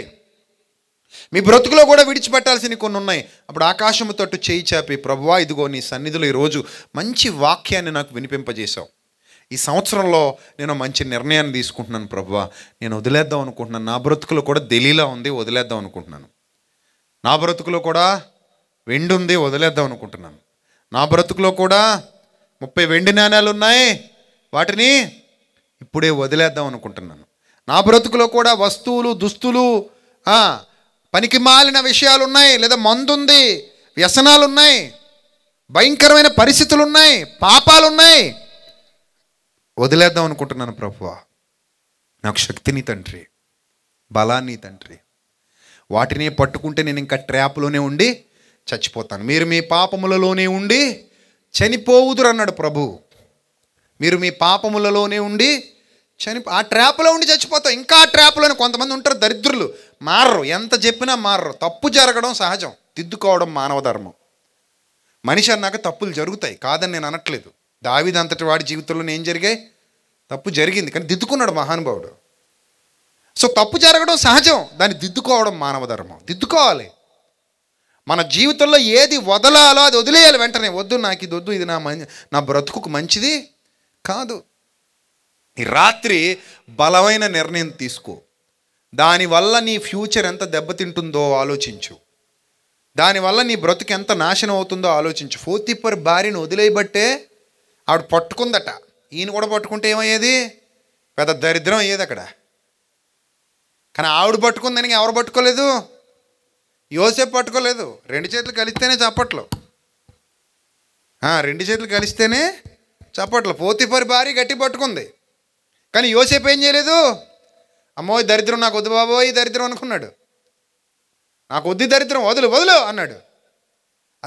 మీ బ్రతుకులో కూడా విడిచిపెట్టాల్సినవి కొన్ని ఉన్నాయి అప్పుడు ఆకాశము తట్టు చేయి చాపి ప్రభువా ఇదిగో నీ సన్నిధిలో ఈరోజు మంచి వాక్యాన్ని నాకు వినిపింపజేశావు ఈ సంవత్సరంలో నేను మంచి నిర్ణయాన్ని తీసుకుంటున్నాను ప్రభువా నేను వదిలేద్దాం అనుకుంటున్నాను నా బ్రతుకులో కూడా దెలీలా ఉంది వదిలేద్దాం అనుకుంటున్నాను నా బ్రతుకులో కూడా వెండి ఉంది వదిలేద్దాం అనుకుంటున్నాను నా బ్రతుకులో కూడా ముప్పై వెండి నాణ్యాలు ఉన్నాయి వాటిని ఇప్పుడే వదిలేద్దాం అనుకుంటున్నాను నా బ్రతుకులో కూడా వస్తువులు దుస్తులు పనికి మాలిన విషయాలు ఉన్నాయి లేదా మందు ఉంది వ్యసనాలు ఉన్నాయి భయంకరమైన పరిస్థితులు ఉన్నాయి పాపాలు ఉన్నాయి వదిలేద్దాం అనుకుంటున్నాను ప్రభువా నాకు శక్తిని తండ్రి బలాన్ని తండ్రి వాటిని పట్టుకుంటే నేను ఇంకా ట్రాప్లోనే ఉండి చచ్చిపోతాను మీరు మీ పాపములలోనే ఉండి చనిపోవుదురు అన్నాడు ప్రభు మీరు మీ పాపములలోనే ఉండి చని ఆ ట్రాప్లో ఉండి చచ్చిపోతాం ఇంకా ఆ ట్రాప్లోనే కొంతమంది ఉంటారు దరిద్రులు మారరు ఎంత చెప్పినా మారరు తప్పు జరగడం సహజం దిద్దుకోవడం మానవ ధర్మం మనిషి అన్నాక తప్పులు జరుగుతాయి కాదని నేను అనట్లేదు దావిదంతటి వాడి జీవితంలో ఏం జరిగాయి తప్పు జరిగింది కానీ దిద్దుకున్నాడు మహానుభావుడు సో తప్పు జరగడం సహజం దాన్ని దిద్దుకోవడం మానవ ధర్మం దిద్దుకోవాలి మన జీవితంలో ఏది వదలాలో అది వదిలేయాలి వెంటనే వద్దు నాకు ఇది వద్దు ఇది నా మంచి నా బ్రతుకుకు మంచిది కాదు ఈ రాత్రి బలమైన నిర్ణయం తీసుకో దానివల్ల నీ ఫ్యూచర్ ఎంత దెబ్బతింటుందో ఆలోచించు దానివల్ల నీ బ్రతుకు ఎంత నాశనం అవుతుందో ఆలోచించు ఫోర్తిప్పర్ భార్యను వదిలేయబట్టే ఆవిడ పట్టుకుందట ఈయన కూడా పట్టుకుంటే ఏమయ్యేది పెద్ద దరిద్రం అయ్యేది అక్కడ కానీ ఆవిడ పట్టుకుందని ఎవరు పట్టుకోలేదు యోసేపు పట్టుకోలేదు రెండు చేతులు కలిస్తేనే చప్పట్లు రెండు చేతులు కలిస్తేనే చప్పట్లు పరి భారీ గట్టి పట్టుకుంది కానీ యోసేపు ఏం చేయలేదు అమ్మో దరిద్రం నాకు వద్దు బాబో ఈ దరిద్రం అనుకున్నాడు నాకు వద్దు దరిద్రం వదులు వదులు అన్నాడు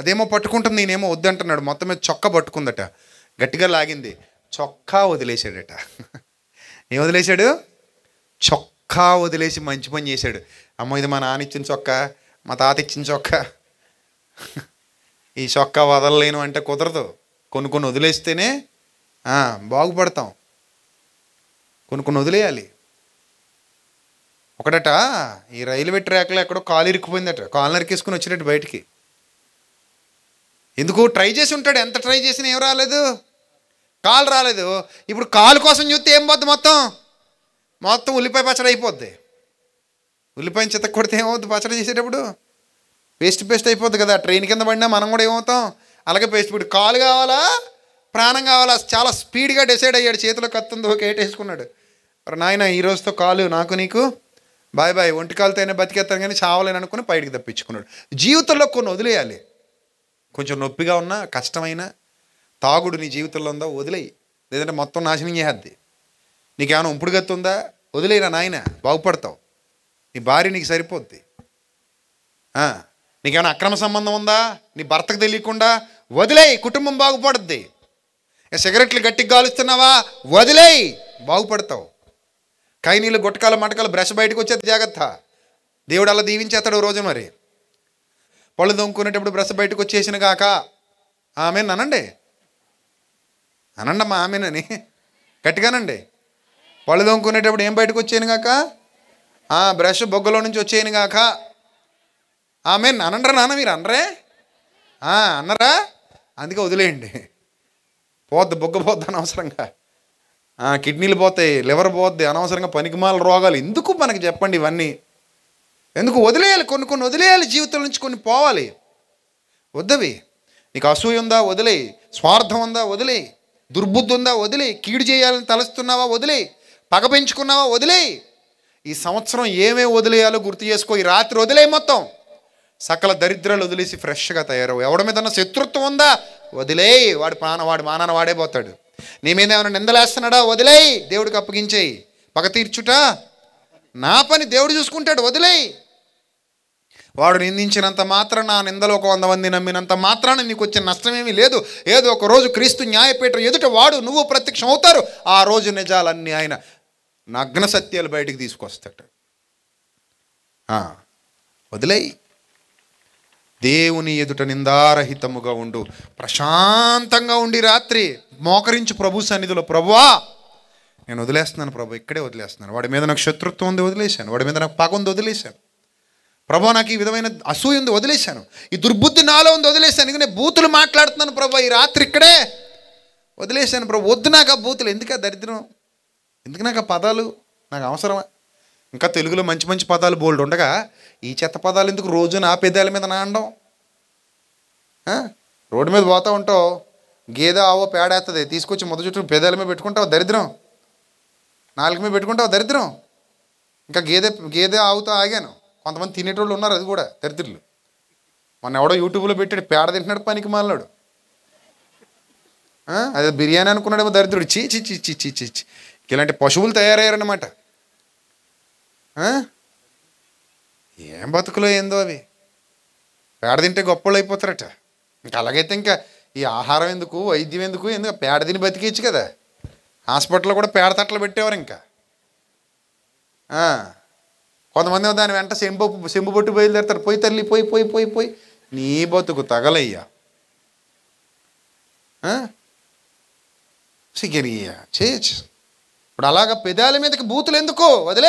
అదేమో పట్టుకుంటుంది నేనేమో వద్దు అంటున్నాడు మొత్తం మీద చొక్క పట్టుకుందట గట్టిగా లాగింది చొక్కా వదిలేశాడట ఏం వదిలేశాడు చొక్క చొక్కా వదిలేసి మంచి పని చేశాడు అమ్మ ఇది మా నాన్న ఇచ్చిన చొక్కా మా తాత ఇచ్చిన చొక్కా ఈ చొక్కా వదలలేను అంటే కుదరదు కొన్ని కొన్ని వదిలేస్తేనే బాగుపడతాం కొన్ని కొన్ని వదిలేయాలి ఒకటట ఈ రైల్వే ట్రాక్లో ఎక్కడో కాలు ఇరుక్కుపోయిందట కాలు నరికేసుకుని వచ్చినట్టు బయటికి ఎందుకు ట్రై చేసి ఉంటాడు ఎంత ట్రై చేసినా ఏం రాలేదు కాలు రాలేదు ఇప్పుడు కాలు కోసం చూస్తే ఏం పోద్ది మొత్తం మొత్తం ఉల్లిపాయ పచ్చడి అయిపోద్ది ఉల్లిపాయని చిత్త కొడితే ఏమవుద్ది పచ్చడి చేసేటప్పుడు పేస్ట్ పేస్ట్ అయిపోద్ది కదా ట్రైన్ కింద పడినా మనం కూడా ఏమవుతాం అలాగే పేస్ట్ ఇప్పుడు కాలు కావాలా ప్రాణం కావాలా చాలా స్పీడ్గా డిసైడ్ అయ్యాడు చేతిలో కత్తుంది ఒక ఏటేసుకున్నాడు నాయన ఈ రోజుతో కాలు నాకు నీకు బాయ్ బాయ్ ఒంటికాలతోనే బతికేస్తాను కానీ చావలేని అనుకుని బయటికి తప్పించుకున్నాడు జీవితంలో కొన్ని వదిలేయాలి కొంచెం నొప్పిగా ఉన్నా కష్టమైనా తాగుడు నీ జీవితంలో ఉందా వదిలేయి లేదంటే మొత్తం నాశనం చేసేద్ది నీకేమైనా ఉంపుడు ఉందా వదిలేరా నాయన బాగుపడతావు నీ భార్య నీకు సరిపోద్ది నీకేమైనా అక్రమ సంబంధం ఉందా నీ భర్తకు తెలియకుండా వదిలేయి కుటుంబం బాగుపడుద్ది సిగరెట్లు గట్టి గాలుస్తున్నావా వదిలేయి బాగుపడతావు నీళ్ళు గుట్టకాల మటకాలు బ్రష్ బయటకు వచ్చేది జాగ్రత్త దేవుడు అలా దీవించేస్తాడు రోజు మరి పళ్ళు దొంకునేటప్పుడు బ్రష్ బయటకు వచ్చేసిన కాక ఆమె అనండి అనండమ్మా ఆమెనని గట్టిగానండి పళ్ళు దొంగకునేటప్పుడు ఏం బయటకు వచ్చేయను గాక బ్రష్ బొగ్గలో నుంచి వచ్చేయను కాక ఆమె అనండ్రా నాన్న మీరు అనరే అన్నరా అందుకే వదిలేయండి పోద్ది బొగ్గ పోద్ది అనవసరంగా కిడ్నీలు పోతాయి లివర్ పోద్ది అనవసరంగా పనికిమాల రోగాలు ఎందుకు మనకి చెప్పండి ఇవన్నీ ఎందుకు వదిలేయాలి కొన్ని కొన్ని వదిలేయాలి జీవితం నుంచి కొన్ని పోవాలి వద్దవి నీకు అసూయ ఉందా వదిలే స్వార్థం ఉందా వదిలే దుర్బుద్ధి ఉందా వదిలే కీడు చేయాలని తలస్తున్నావా వదిలే పగ పెంచుకున్నావా వదిలేయి ఈ సంవత్సరం ఏమేమి వదిలేయాలో గుర్తు చేసుకో ఈ రాత్రి వదిలే మొత్తం సకల దరిద్రాలు వదిలేసి ఫ్రెష్గా తయారవు ఎవడ మీద శత్రుత్వం ఉందా వదిలే వాడు ప్రాణ వాడు మానాన వాడే పోతాడు నీ మీద ఏమైనా నిందలేస్తున్నాడా వదిలేయి దేవుడికి అప్పగించేయి పగ తీర్చుట నా పని దేవుడు చూసుకుంటాడు వదిలేయి వాడు నిందించినంత మాత్రం నా నిందలో ఒక వంద మంది నమ్మినంత మాత్రాన నీకు వచ్చిన నష్టమేమీ లేదు ఏదో ఒక రోజు క్రీస్తు న్యాయపీఠం ఎదుట వాడు నువ్వు ప్రత్యక్షం అవుతారు ఆ రోజు నిజాలన్నీ ఆయన నగ్న సత్యాలు బయటకు తీసుకొస్తాడు వదిలేయి దేవుని ఎదుట నిందారహితముగా ఉండు ప్రశాంతంగా ఉండి రాత్రి మోకరించి ప్రభు సన్నిధిలో ప్రభువా నేను వదిలేస్తున్నాను ప్రభు ఇక్కడే వదిలేస్తున్నాను వాడి మీద నాకు శత్రుత్వం ఉంది వదిలేశాను వాడి మీద నాకు పగ ఉంది వదిలేశాను ప్రభు నాకు ఈ విధమైన అసూయ ఉంది వదిలేశాను ఈ దుర్బుద్ధి నాలో ఉంది వదిలేశాను ఇక నేను బూతులు మాట్లాడుతున్నాను ప్రభు ఈ రాత్రి ఇక్కడే వదిలేశాను ప్రభు వద్దు నాకు ఆ బూతులు ఎందుక దరిద్రం ఎందుకు నాకు ఆ పదాలు నాకు అవసరమా ఇంకా తెలుగులో మంచి మంచి పదాలు బోల్డ్ ఉండగా ఈ చెత్త పదాలు ఎందుకు రోజు నా పెదాల మీద అండం రోడ్డు మీద పోతా ఉంటావు గేద ఆవో పేడేస్తుంది తీసుకొచ్చి మొదటి చుట్టూ పెదాల మీద పెట్టుకుంటావు దరిద్రం నాలుగు మీద పెట్టుకుంటావు దరిద్రం ఇంకా గేదె గేదె ఆవుతో ఆగాను కొంతమంది తినేటోళ్ళు ఉన్నారు అది కూడా దరిద్రులు మొన్న ఎవడో యూట్యూబ్లో పెట్టాడు పేడ తింటున్నాడు పనికి మాలినాడు అదే బిర్యానీ అనుకున్నాడేమో దరిద్రుడు చీ చీ చీ చీ చీ చీ ఇలాంటి పశువులు తయారయ్యారనమాట ఏం బతుకులో ఏందో అవి పేడ తింటే గొప్పలు అయిపోతారట ఇంకా అలాగైతే ఇంకా ఈ ఆహారం ఎందుకు వైద్యం ఎందుకు ఎందుకు పేడ తిని బతికేచ్చు కదా హాస్పిటల్లో కూడా పేడ తట్టలు పెట్టేవారు ఇంకా కొంతమంది దాని వెంట సెంబు సెంబు పొట్టు బయలుదేరుతారు పోయి తల్లి పోయి పోయి పోయి పోయి నీ బతుకు తగలయ్యా సిగరియా చేయచ్చు ఇప్పుడు అలాగ పెదాల మీదకి బూతులు ఎందుకు వదిలే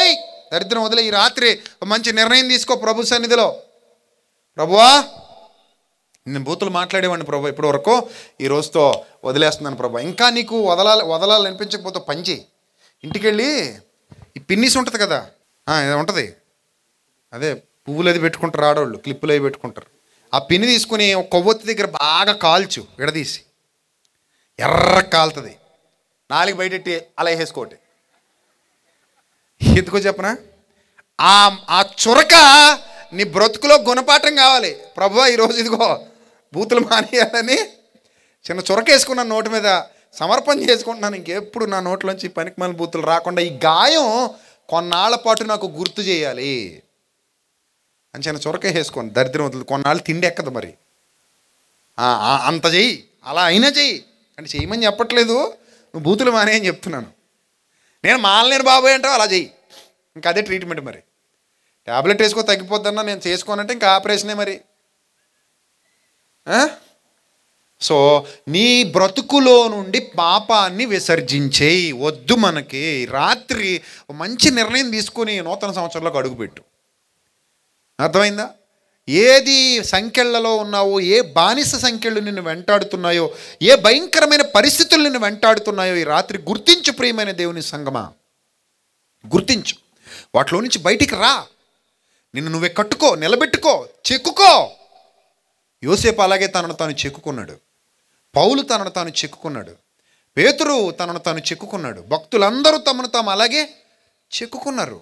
దరిద్రం వదిలే ఈ రాత్రి మంచి నిర్ణయం తీసుకో ప్రభు సన్నిధిలో ప్రభువా నేను బూతులు మాట్లాడేవాడిని ప్రభు ఇప్పటి వరకు ఈ రోజుతో వదిలేస్తున్నాను ప్రభు ఇంకా నీకు వదలాలి వదలాలి అనిపించకపోతే పంచి ఇంటికి వెళ్ళి ఈ పిన్నిస్ ఉంటుంది కదా ఉంటుంది అదే పువ్వులు అది పెట్టుకుంటారు ఆడవాళ్ళు క్లిప్పులు అవి పెట్టుకుంటారు ఆ పిన్ని తీసుకుని కొవ్వొత్తి దగ్గర బాగా కాల్చు విడదీసి ఎర్ర కాలుతుంది నాలుగు బయటెట్టి అలా వేసుకోటి ఎందుకో చెప్పనా ఆ ఆ చురక నీ బ్రతుకులో గుణపాఠం కావాలి ప్రభు ఈరోజు ఇదిగో బూతులు మానేయాలని చిన్న చురక వేసుకున్నాను నోటి మీద సమర్పణ చేసుకుంటున్నాను ఇంకెప్పుడు నా నోట్లోంచి పనికి బూతులు రాకుండా ఈ గాయం కొన్నాళ్ళ పాటు నాకు గుర్తు చేయాలి అని చిన్న చురక వేసుకోండి దరిద్రం వదులు కొన్నాళ్ళు తిండి ఎక్కదు మరి అంత చెయ్యి అలా అయినా చెయ్యి అంటే చేయమని చెప్పట్లేదు నువ్వు బూతులు మానే అని చెప్తున్నాను నేను మానలేను బాబు అంటావు అలా చెయ్యి ఇంకా అదే ట్రీట్మెంట్ మరి ట్యాబ్లెట్ వేసుకో తగ్గిపోద్దన్నా నేను చేసుకోనంటే ఇంకా ఆపరేషనే మరి సో నీ బ్రతుకులో నుండి పాపాన్ని విసర్జించేయి వద్దు మనకి రాత్రి మంచి నిర్ణయం తీసుకుని నూతన సంవత్సరంలోకి అడుగుపెట్టు అర్థమైందా ఏది సంఖ్యలలో ఉన్నావో ఏ బానిస సంఖ్యలు నిన్ను వెంటాడుతున్నాయో ఏ భయంకరమైన పరిస్థితులు నిన్ను వెంటాడుతున్నాయో ఈ రాత్రి గుర్తించు ప్రియమైన దేవుని సంగమా గుర్తించు వాటిలో నుంచి బయటికి రా నిన్ను నువ్వే కట్టుకో నిలబెట్టుకో చెక్కుకో యోసేపు అలాగే తనను తాను చెక్కుకున్నాడు పౌలు తనను తాను చెక్కుకున్నాడు పేతురు తనను తాను చెక్కుకున్నాడు భక్తులందరూ తమను తాము అలాగే చెక్కుకున్నారు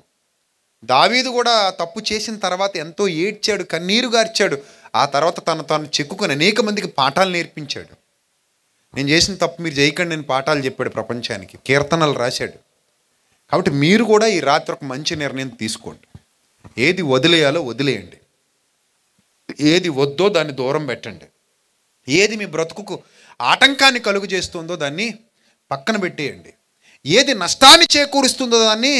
దావీదు కూడా తప్పు చేసిన తర్వాత ఎంతో ఏడ్చాడు కన్నీరు గార్చాడు ఆ తర్వాత తను తాను చెక్కుకుని అనేక మందికి పాఠాలు నేర్పించాడు నేను చేసిన తప్పు మీరు చేయకండి నేను పాఠాలు చెప్పాడు ప్రపంచానికి కీర్తనలు రాశాడు కాబట్టి మీరు కూడా ఈ రాత్రి ఒక మంచి నిర్ణయం తీసుకోండి ఏది వదిలేయాలో వదిలేయండి ఏది వద్దో దాన్ని దూరం పెట్టండి ఏది మీ బ్రతుకుకు ఆటంకాన్ని కలుగు చేస్తుందో దాన్ని పక్కన పెట్టేయండి ఏది నష్టాన్ని చేకూరుస్తుందో దాన్ని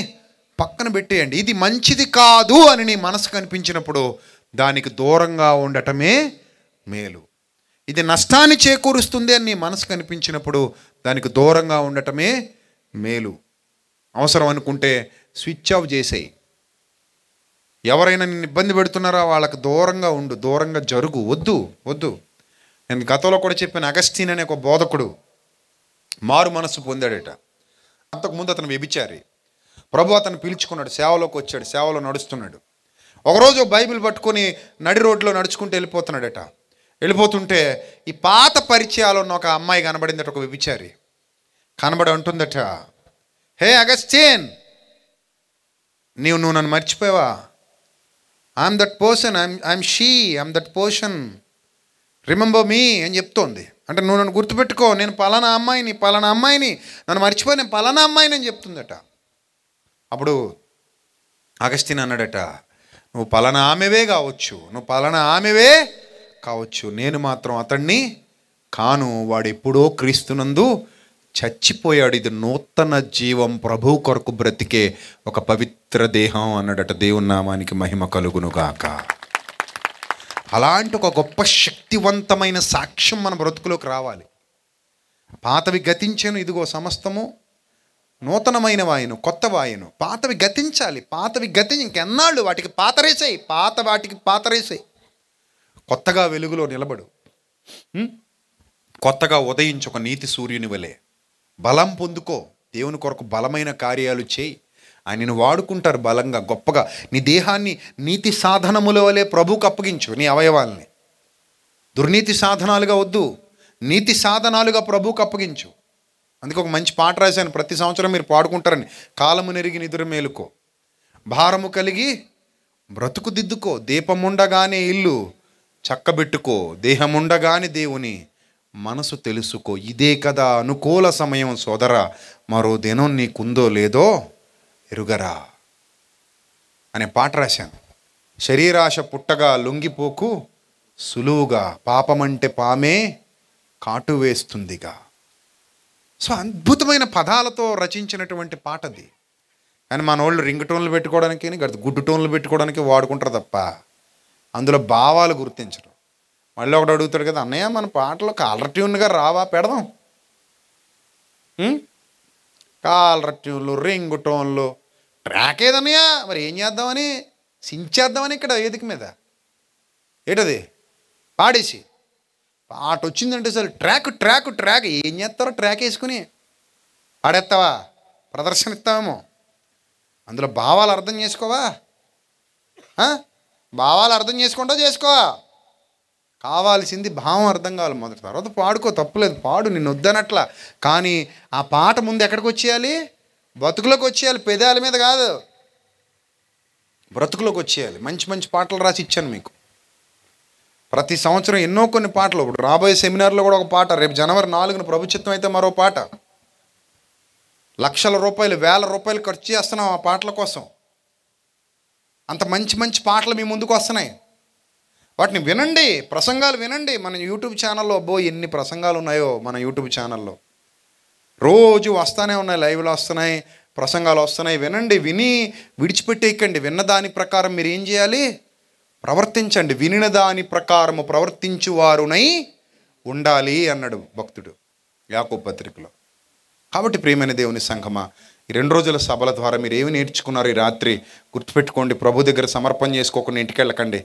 పక్కన పెట్టేయండి ఇది మంచిది కాదు అని నీ మనసు కనిపించినప్పుడు దానికి దూరంగా ఉండటమే మేలు ఇది నష్టాన్ని చేకూరుస్తుంది అని నీ మనసు కనిపించినప్పుడు దానికి దూరంగా ఉండటమే మేలు అవసరం అనుకుంటే స్విచ్ ఆఫ్ చేసేయి ఎవరైనా నేను ఇబ్బంది పెడుతున్నారా వాళ్ళకి దూరంగా ఉండు దూరంగా జరుగు వద్దు వద్దు నేను గతంలో కూడా చెప్పిన అగస్టీన్ అనే ఒక బోధకుడు మారు మనస్సు పొందాడట అంతకుముందు అతను వ్యభిచారి ప్రభు అతను పిలుచుకున్నాడు సేవలోకి వచ్చాడు సేవలో నడుస్తున్నాడు ఒకరోజు బైబిల్ పట్టుకొని నడి రోడ్లో నడుచుకుంటూ వెళ్ళిపోతున్నాడట వెళ్ళిపోతుంటే ఈ పాత పరిచయాలు ఉన్న ఒక అమ్మాయి కనబడిందట ఒక వ్యభిచారి కనబడి ఉంటుందట హే అగస్టిన్ నీవు నువ్వు నన్ను మర్చిపోయావా I'm that person I'm I'm she I'm that person remember me అని చెప్తోంది అంటే నువ్వు నన్ను గుర్తుపెట్టుకో నేను పలానా అమ్మాయిని పలానా అమ్మాయిని నన్ను మర్చిపోయి నేను పలానా అమ్మాయిని అని చెప్తుందట అప్పుడు అగస్టిన్ అన్నాడట నువ్వు పలానా ఆమెవే కావచ్చు నువ్వు పలానా ఆమెవే కావచ్చు నేను మాత్రం అతన్ని కాను వాడు ఎప్పుడో క్రీస్తునందు చచ్చిపోయాడు ఇది నూతన జీవం ప్రభు కొరకు బ్రతికే ఒక పవిత్ర దేహం అన్నాడట దేవుని నామానికి మహిమ కలుగునుగాక అలాంటి ఒక గొప్ప శక్తివంతమైన సాక్ష్యం మన బ్రతుకులోకి రావాలి పాతవి గతించాను ఇదిగో సమస్తము నూతనమైన వాయును కొత్త వాయును పాతవి గతించాలి పాతవి గతి ఇంకెన్నాళ్ళు వాటికి పాతరేసాయి పాత వాటికి పాతరేసాయి కొత్తగా వెలుగులో నిలబడు కొత్తగా ఉదయించు ఒక నీతి సూర్యుని వలే బలం పొందుకో దేవుని కొరకు బలమైన కార్యాలు చేయి ఆయనను వాడుకుంటారు బలంగా గొప్పగా నీ దేహాన్ని నీతి సాధనముల వలె ప్రభుకు అప్పగించు నీ అవయవాల్ని దుర్నీతి సాధనాలుగా వద్దు నీతి సాధనాలుగా ప్రభుకు అప్పగించు అందుకే ఒక మంచి పాట రాశాను ప్రతి సంవత్సరం మీరు పాడుకుంటారని కాలము నెరిగి నిద్ర మేలుకో భారము కలిగి బ్రతుకు దిద్దుకో దీపముండగానే ఇల్లు చక్కబెట్టుకో దేహముండగానే దేవుని మనసు తెలుసుకో ఇదే కదా అనుకూల సమయం సోదర మరో దినం నీకుందో లేదో ఎరుగరా అనే పాట రాశాను శరీరాశ పుట్టగా లొంగిపోకు సులువుగా పాపమంటే పామే కాటు వేస్తుందిగా సో అద్భుతమైన పదాలతో రచించినటువంటి పాట అది కానీ మన వాళ్ళు రింగ్ టోన్లు పెట్టుకోవడానికి గుడ్డు టోన్లు పెట్టుకోవడానికి వాడుకుంటారు తప్ప అందులో భావాలు గుర్తించరు మళ్ళీ ఒకడు అడుగుతాడు కదా అన్నయ్య మన పాటలో కాలర్ ట్యూన్గా రావా పెడదాం కాలర్ ట్యూన్లు రింగ్ టోన్లు ట్రాక్ ఏదన్నయ్య మరి ఏం చేద్దామని సించేద్దామని ఇక్కడ వేదిక మీద ఏటది పాడేసి పాట వచ్చిందంటే సార్ ట్రాక్ ట్రాక్ ట్రాక్ ఏం చేస్తారో ట్రాక్ వేసుకుని పాడేస్తావా ప్రదర్శన ఇస్తావేమో అందులో భావాలు అర్థం చేసుకోవా భావాలు అర్థం చేసుకుంటా చేసుకోవా కావాల్సింది భావం అర్థం కావాలి మొదటి తర్వాత పాడుకో తప్పులేదు పాడు నిన్ను వద్దనట్లా కానీ ఆ పాట ముందు ఎక్కడికి వచ్చేయాలి బ్రతుకులోకి వచ్చేయాలి పెదాల మీద కాదు బ్రతుకులోకి వచ్చేయాలి మంచి మంచి పాటలు రాసి ఇచ్చాను మీకు ప్రతి సంవత్సరం ఎన్నో కొన్ని పాటలు ఇప్పుడు రాబోయే సెమినార్లో కూడా ఒక పాట రేపు జనవరి నాలుగున ప్రభుత్వం అయితే మరో పాట లక్షల రూపాయలు వేల రూపాయలు ఖర్చు చేస్తున్నాం ఆ పాటల కోసం అంత మంచి మంచి పాటలు మీ ముందుకు వస్తున్నాయి వాటిని వినండి ప్రసంగాలు వినండి మన యూట్యూబ్ ఛానల్లో అబ్బో ఎన్ని ప్రసంగాలు ఉన్నాయో మన యూట్యూబ్ ఛానల్లో రోజు వస్తూనే ఉన్నాయి లైవ్లు వస్తున్నాయి ప్రసంగాలు వస్తున్నాయి వినండి విని విడిచిపెట్టేయకండి విన్న దాని ప్రకారం మీరు ఏం చేయాలి ప్రవర్తించండి వినిన దాని ప్రకారము ప్రవర్తించువారునై ఉండాలి అన్నాడు భక్తుడు యాకో పత్రికలో కాబట్టి ప్రియమైన దేవుని సంఘమా ఈ రెండు రోజుల సభల ద్వారా మీరు ఏమి నేర్చుకున్నారు ఈ రాత్రి గుర్తుపెట్టుకోండి ప్రభు దగ్గర సమర్పణ చేసుకోకుండా ఇంటికి వెళ్ళకండి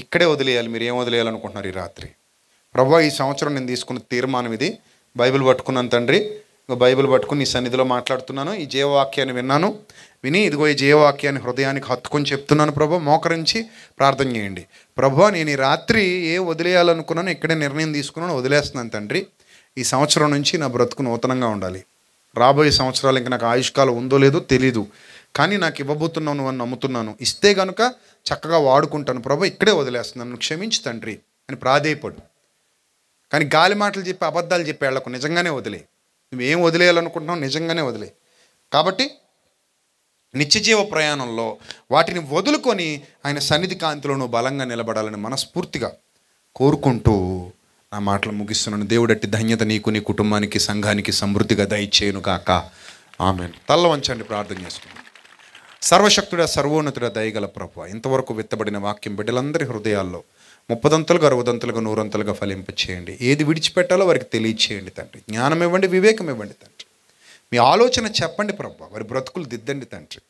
ఇక్కడే వదిలేయాలి మీరు ఏం వదిలేయాలనుకుంటున్నారు ఈ రాత్రి ప్రభు ఈ సంవత్సరం నేను తీసుకున్న తీర్మానం ఇది బైబిల్ పట్టుకున్నాను తండ్రి బైబిల్ పట్టుకుని ఈ సన్నిధిలో మాట్లాడుతున్నాను ఈ జీవవాక్యాన్ని విన్నాను విని ఇదిగో ఈ జీవవాక్యాన్ని హృదయానికి హత్తుకొని చెప్తున్నాను ప్రభు మోకరించి ప్రార్థన చేయండి ప్రభు నేను ఈ రాత్రి ఏ వదిలేయాలనుకున్నాను ఇక్కడే నిర్ణయం తీసుకున్నాను వదిలేస్తున్నాను తండ్రి ఈ సంవత్సరం నుంచి నా బ్రతుకు నూతనంగా ఉండాలి రాబోయే సంవత్సరాలు ఇంకా నాకు ఆయుష్కాలం ఉందో లేదో తెలీదు కానీ నాకు ఇవ్వబోతున్నావు అని నమ్ముతున్నాను ఇస్తే కనుక చక్కగా వాడుకుంటాను ప్రభు ఇక్కడే వదిలేస్తున్నాను క్షమించు తండ్రి అని ప్రాధేయపడు కానీ గాలి మాటలు చెప్పి అబద్ధాలు చెప్పి వాళ్ళకు నిజంగానే వదిలే నువ్వేం వదిలేయాలనుకుంటున్నావు నిజంగానే వదిలే కాబట్టి నిత్యజీవ ప్రయాణంలో వాటిని వదులుకొని ఆయన సన్నిధి కాంతిలోనూ బలంగా నిలబడాలని మనస్ఫూర్తిగా కోరుకుంటూ నా మాటలు ముగిస్తున్నాను దేవుడట్టి ధన్యత నీకు నీ కుటుంబానికి సంఘానికి సమృద్ధిగా దయచేయును కాక ఆమె తల్ల వంచండి ప్రార్థన చేసుకుంటాను సర్వశక్తుడ సర్వోన్నతుడ దయగల ప్రభు ఇంతవరకు విత్తబడిన వాక్యం బిడ్డలందరి హృదయాల్లో ముప్పదంతలుగా అరవదంతలుగా నూరంతలుగా ఫలింపచేయండి ఏది విడిచిపెట్టాలో వారికి తెలియచేయండి తండ్రి జ్ఞానం ఇవ్వండి వివేకం ఇవ్వండి తండ్రి మీ ఆలోచన చెప్పండి ప్రభు వారి బ్రతుకులు దిద్దండి తండ్రి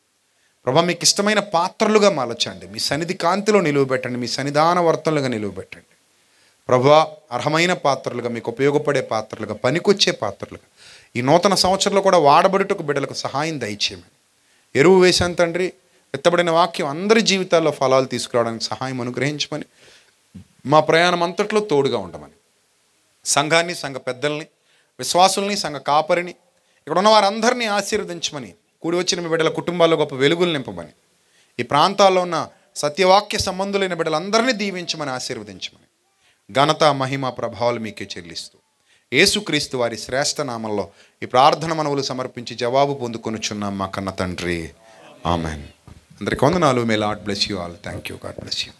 ప్రభా మీకు ఇష్టమైన పాత్రలుగా మలచండి మీ సన్నిధి కాంతిలో నిలువబెట్టండి మీ సన్నిధాన వర్తనలుగా నిలువబెట్టండి ప్రభా అర్హమైన పాత్రలుగా మీకు ఉపయోగపడే పాత్రలుగా పనికొచ్చే పాత్రలుగా ఈ నూతన సంవత్సరంలో కూడా వాడబడుటకు బిడ్డలకు సహాయం దయచేయమని ఎరువు వేశాను తండ్రి ఎత్తబడిన వాక్యం అందరి జీవితాల్లో ఫలాలు తీసుకురావడానికి సహాయం అనుగ్రహించమని మా ప్రయాణం అంతట్లో తోడుగా ఉండమని సంఘాన్ని సంఘ పెద్దల్ని విశ్వాసుల్ని సంఘ కాపరిని ఇక్కడ ఉన్న వారందరినీ ఆశీర్వదించమని కూడి వచ్చిన మీ బిడ్డల కుటుంబాల్లో గొప్ప వెలుగులు నింపమని ఈ ప్రాంతాల్లో ఉన్న సత్యవాక్య సంబంధులైన బిడ్డలందరినీ దీవించమని ఆశీర్వదించమని ఘనత మహిమ ప్రభావాలు మీకే చెల్లిస్తూ యేసుక్రీస్తు వారి శ్రేష్ఠ నామంలో ఈ ప్రార్థన మనవులు సమర్పించి జవాబు పొందుకొనుచున్నాం మా కన్న తండ్రి ఆమెన్ అందరికి వందనాలు may lord bless you all thank you God bless you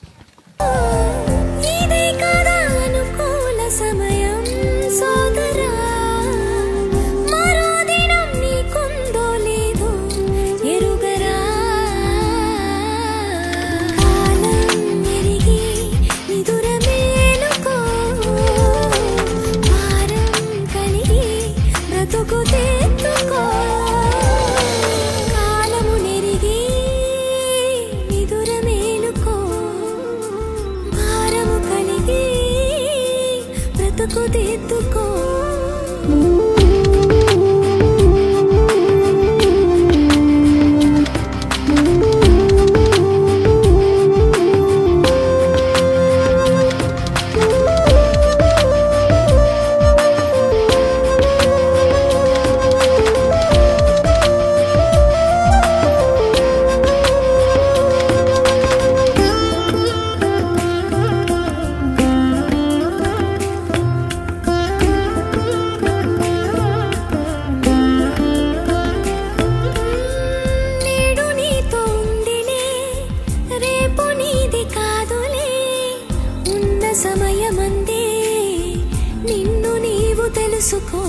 సమయమందే నిన్ను నీవు తెలుసుకో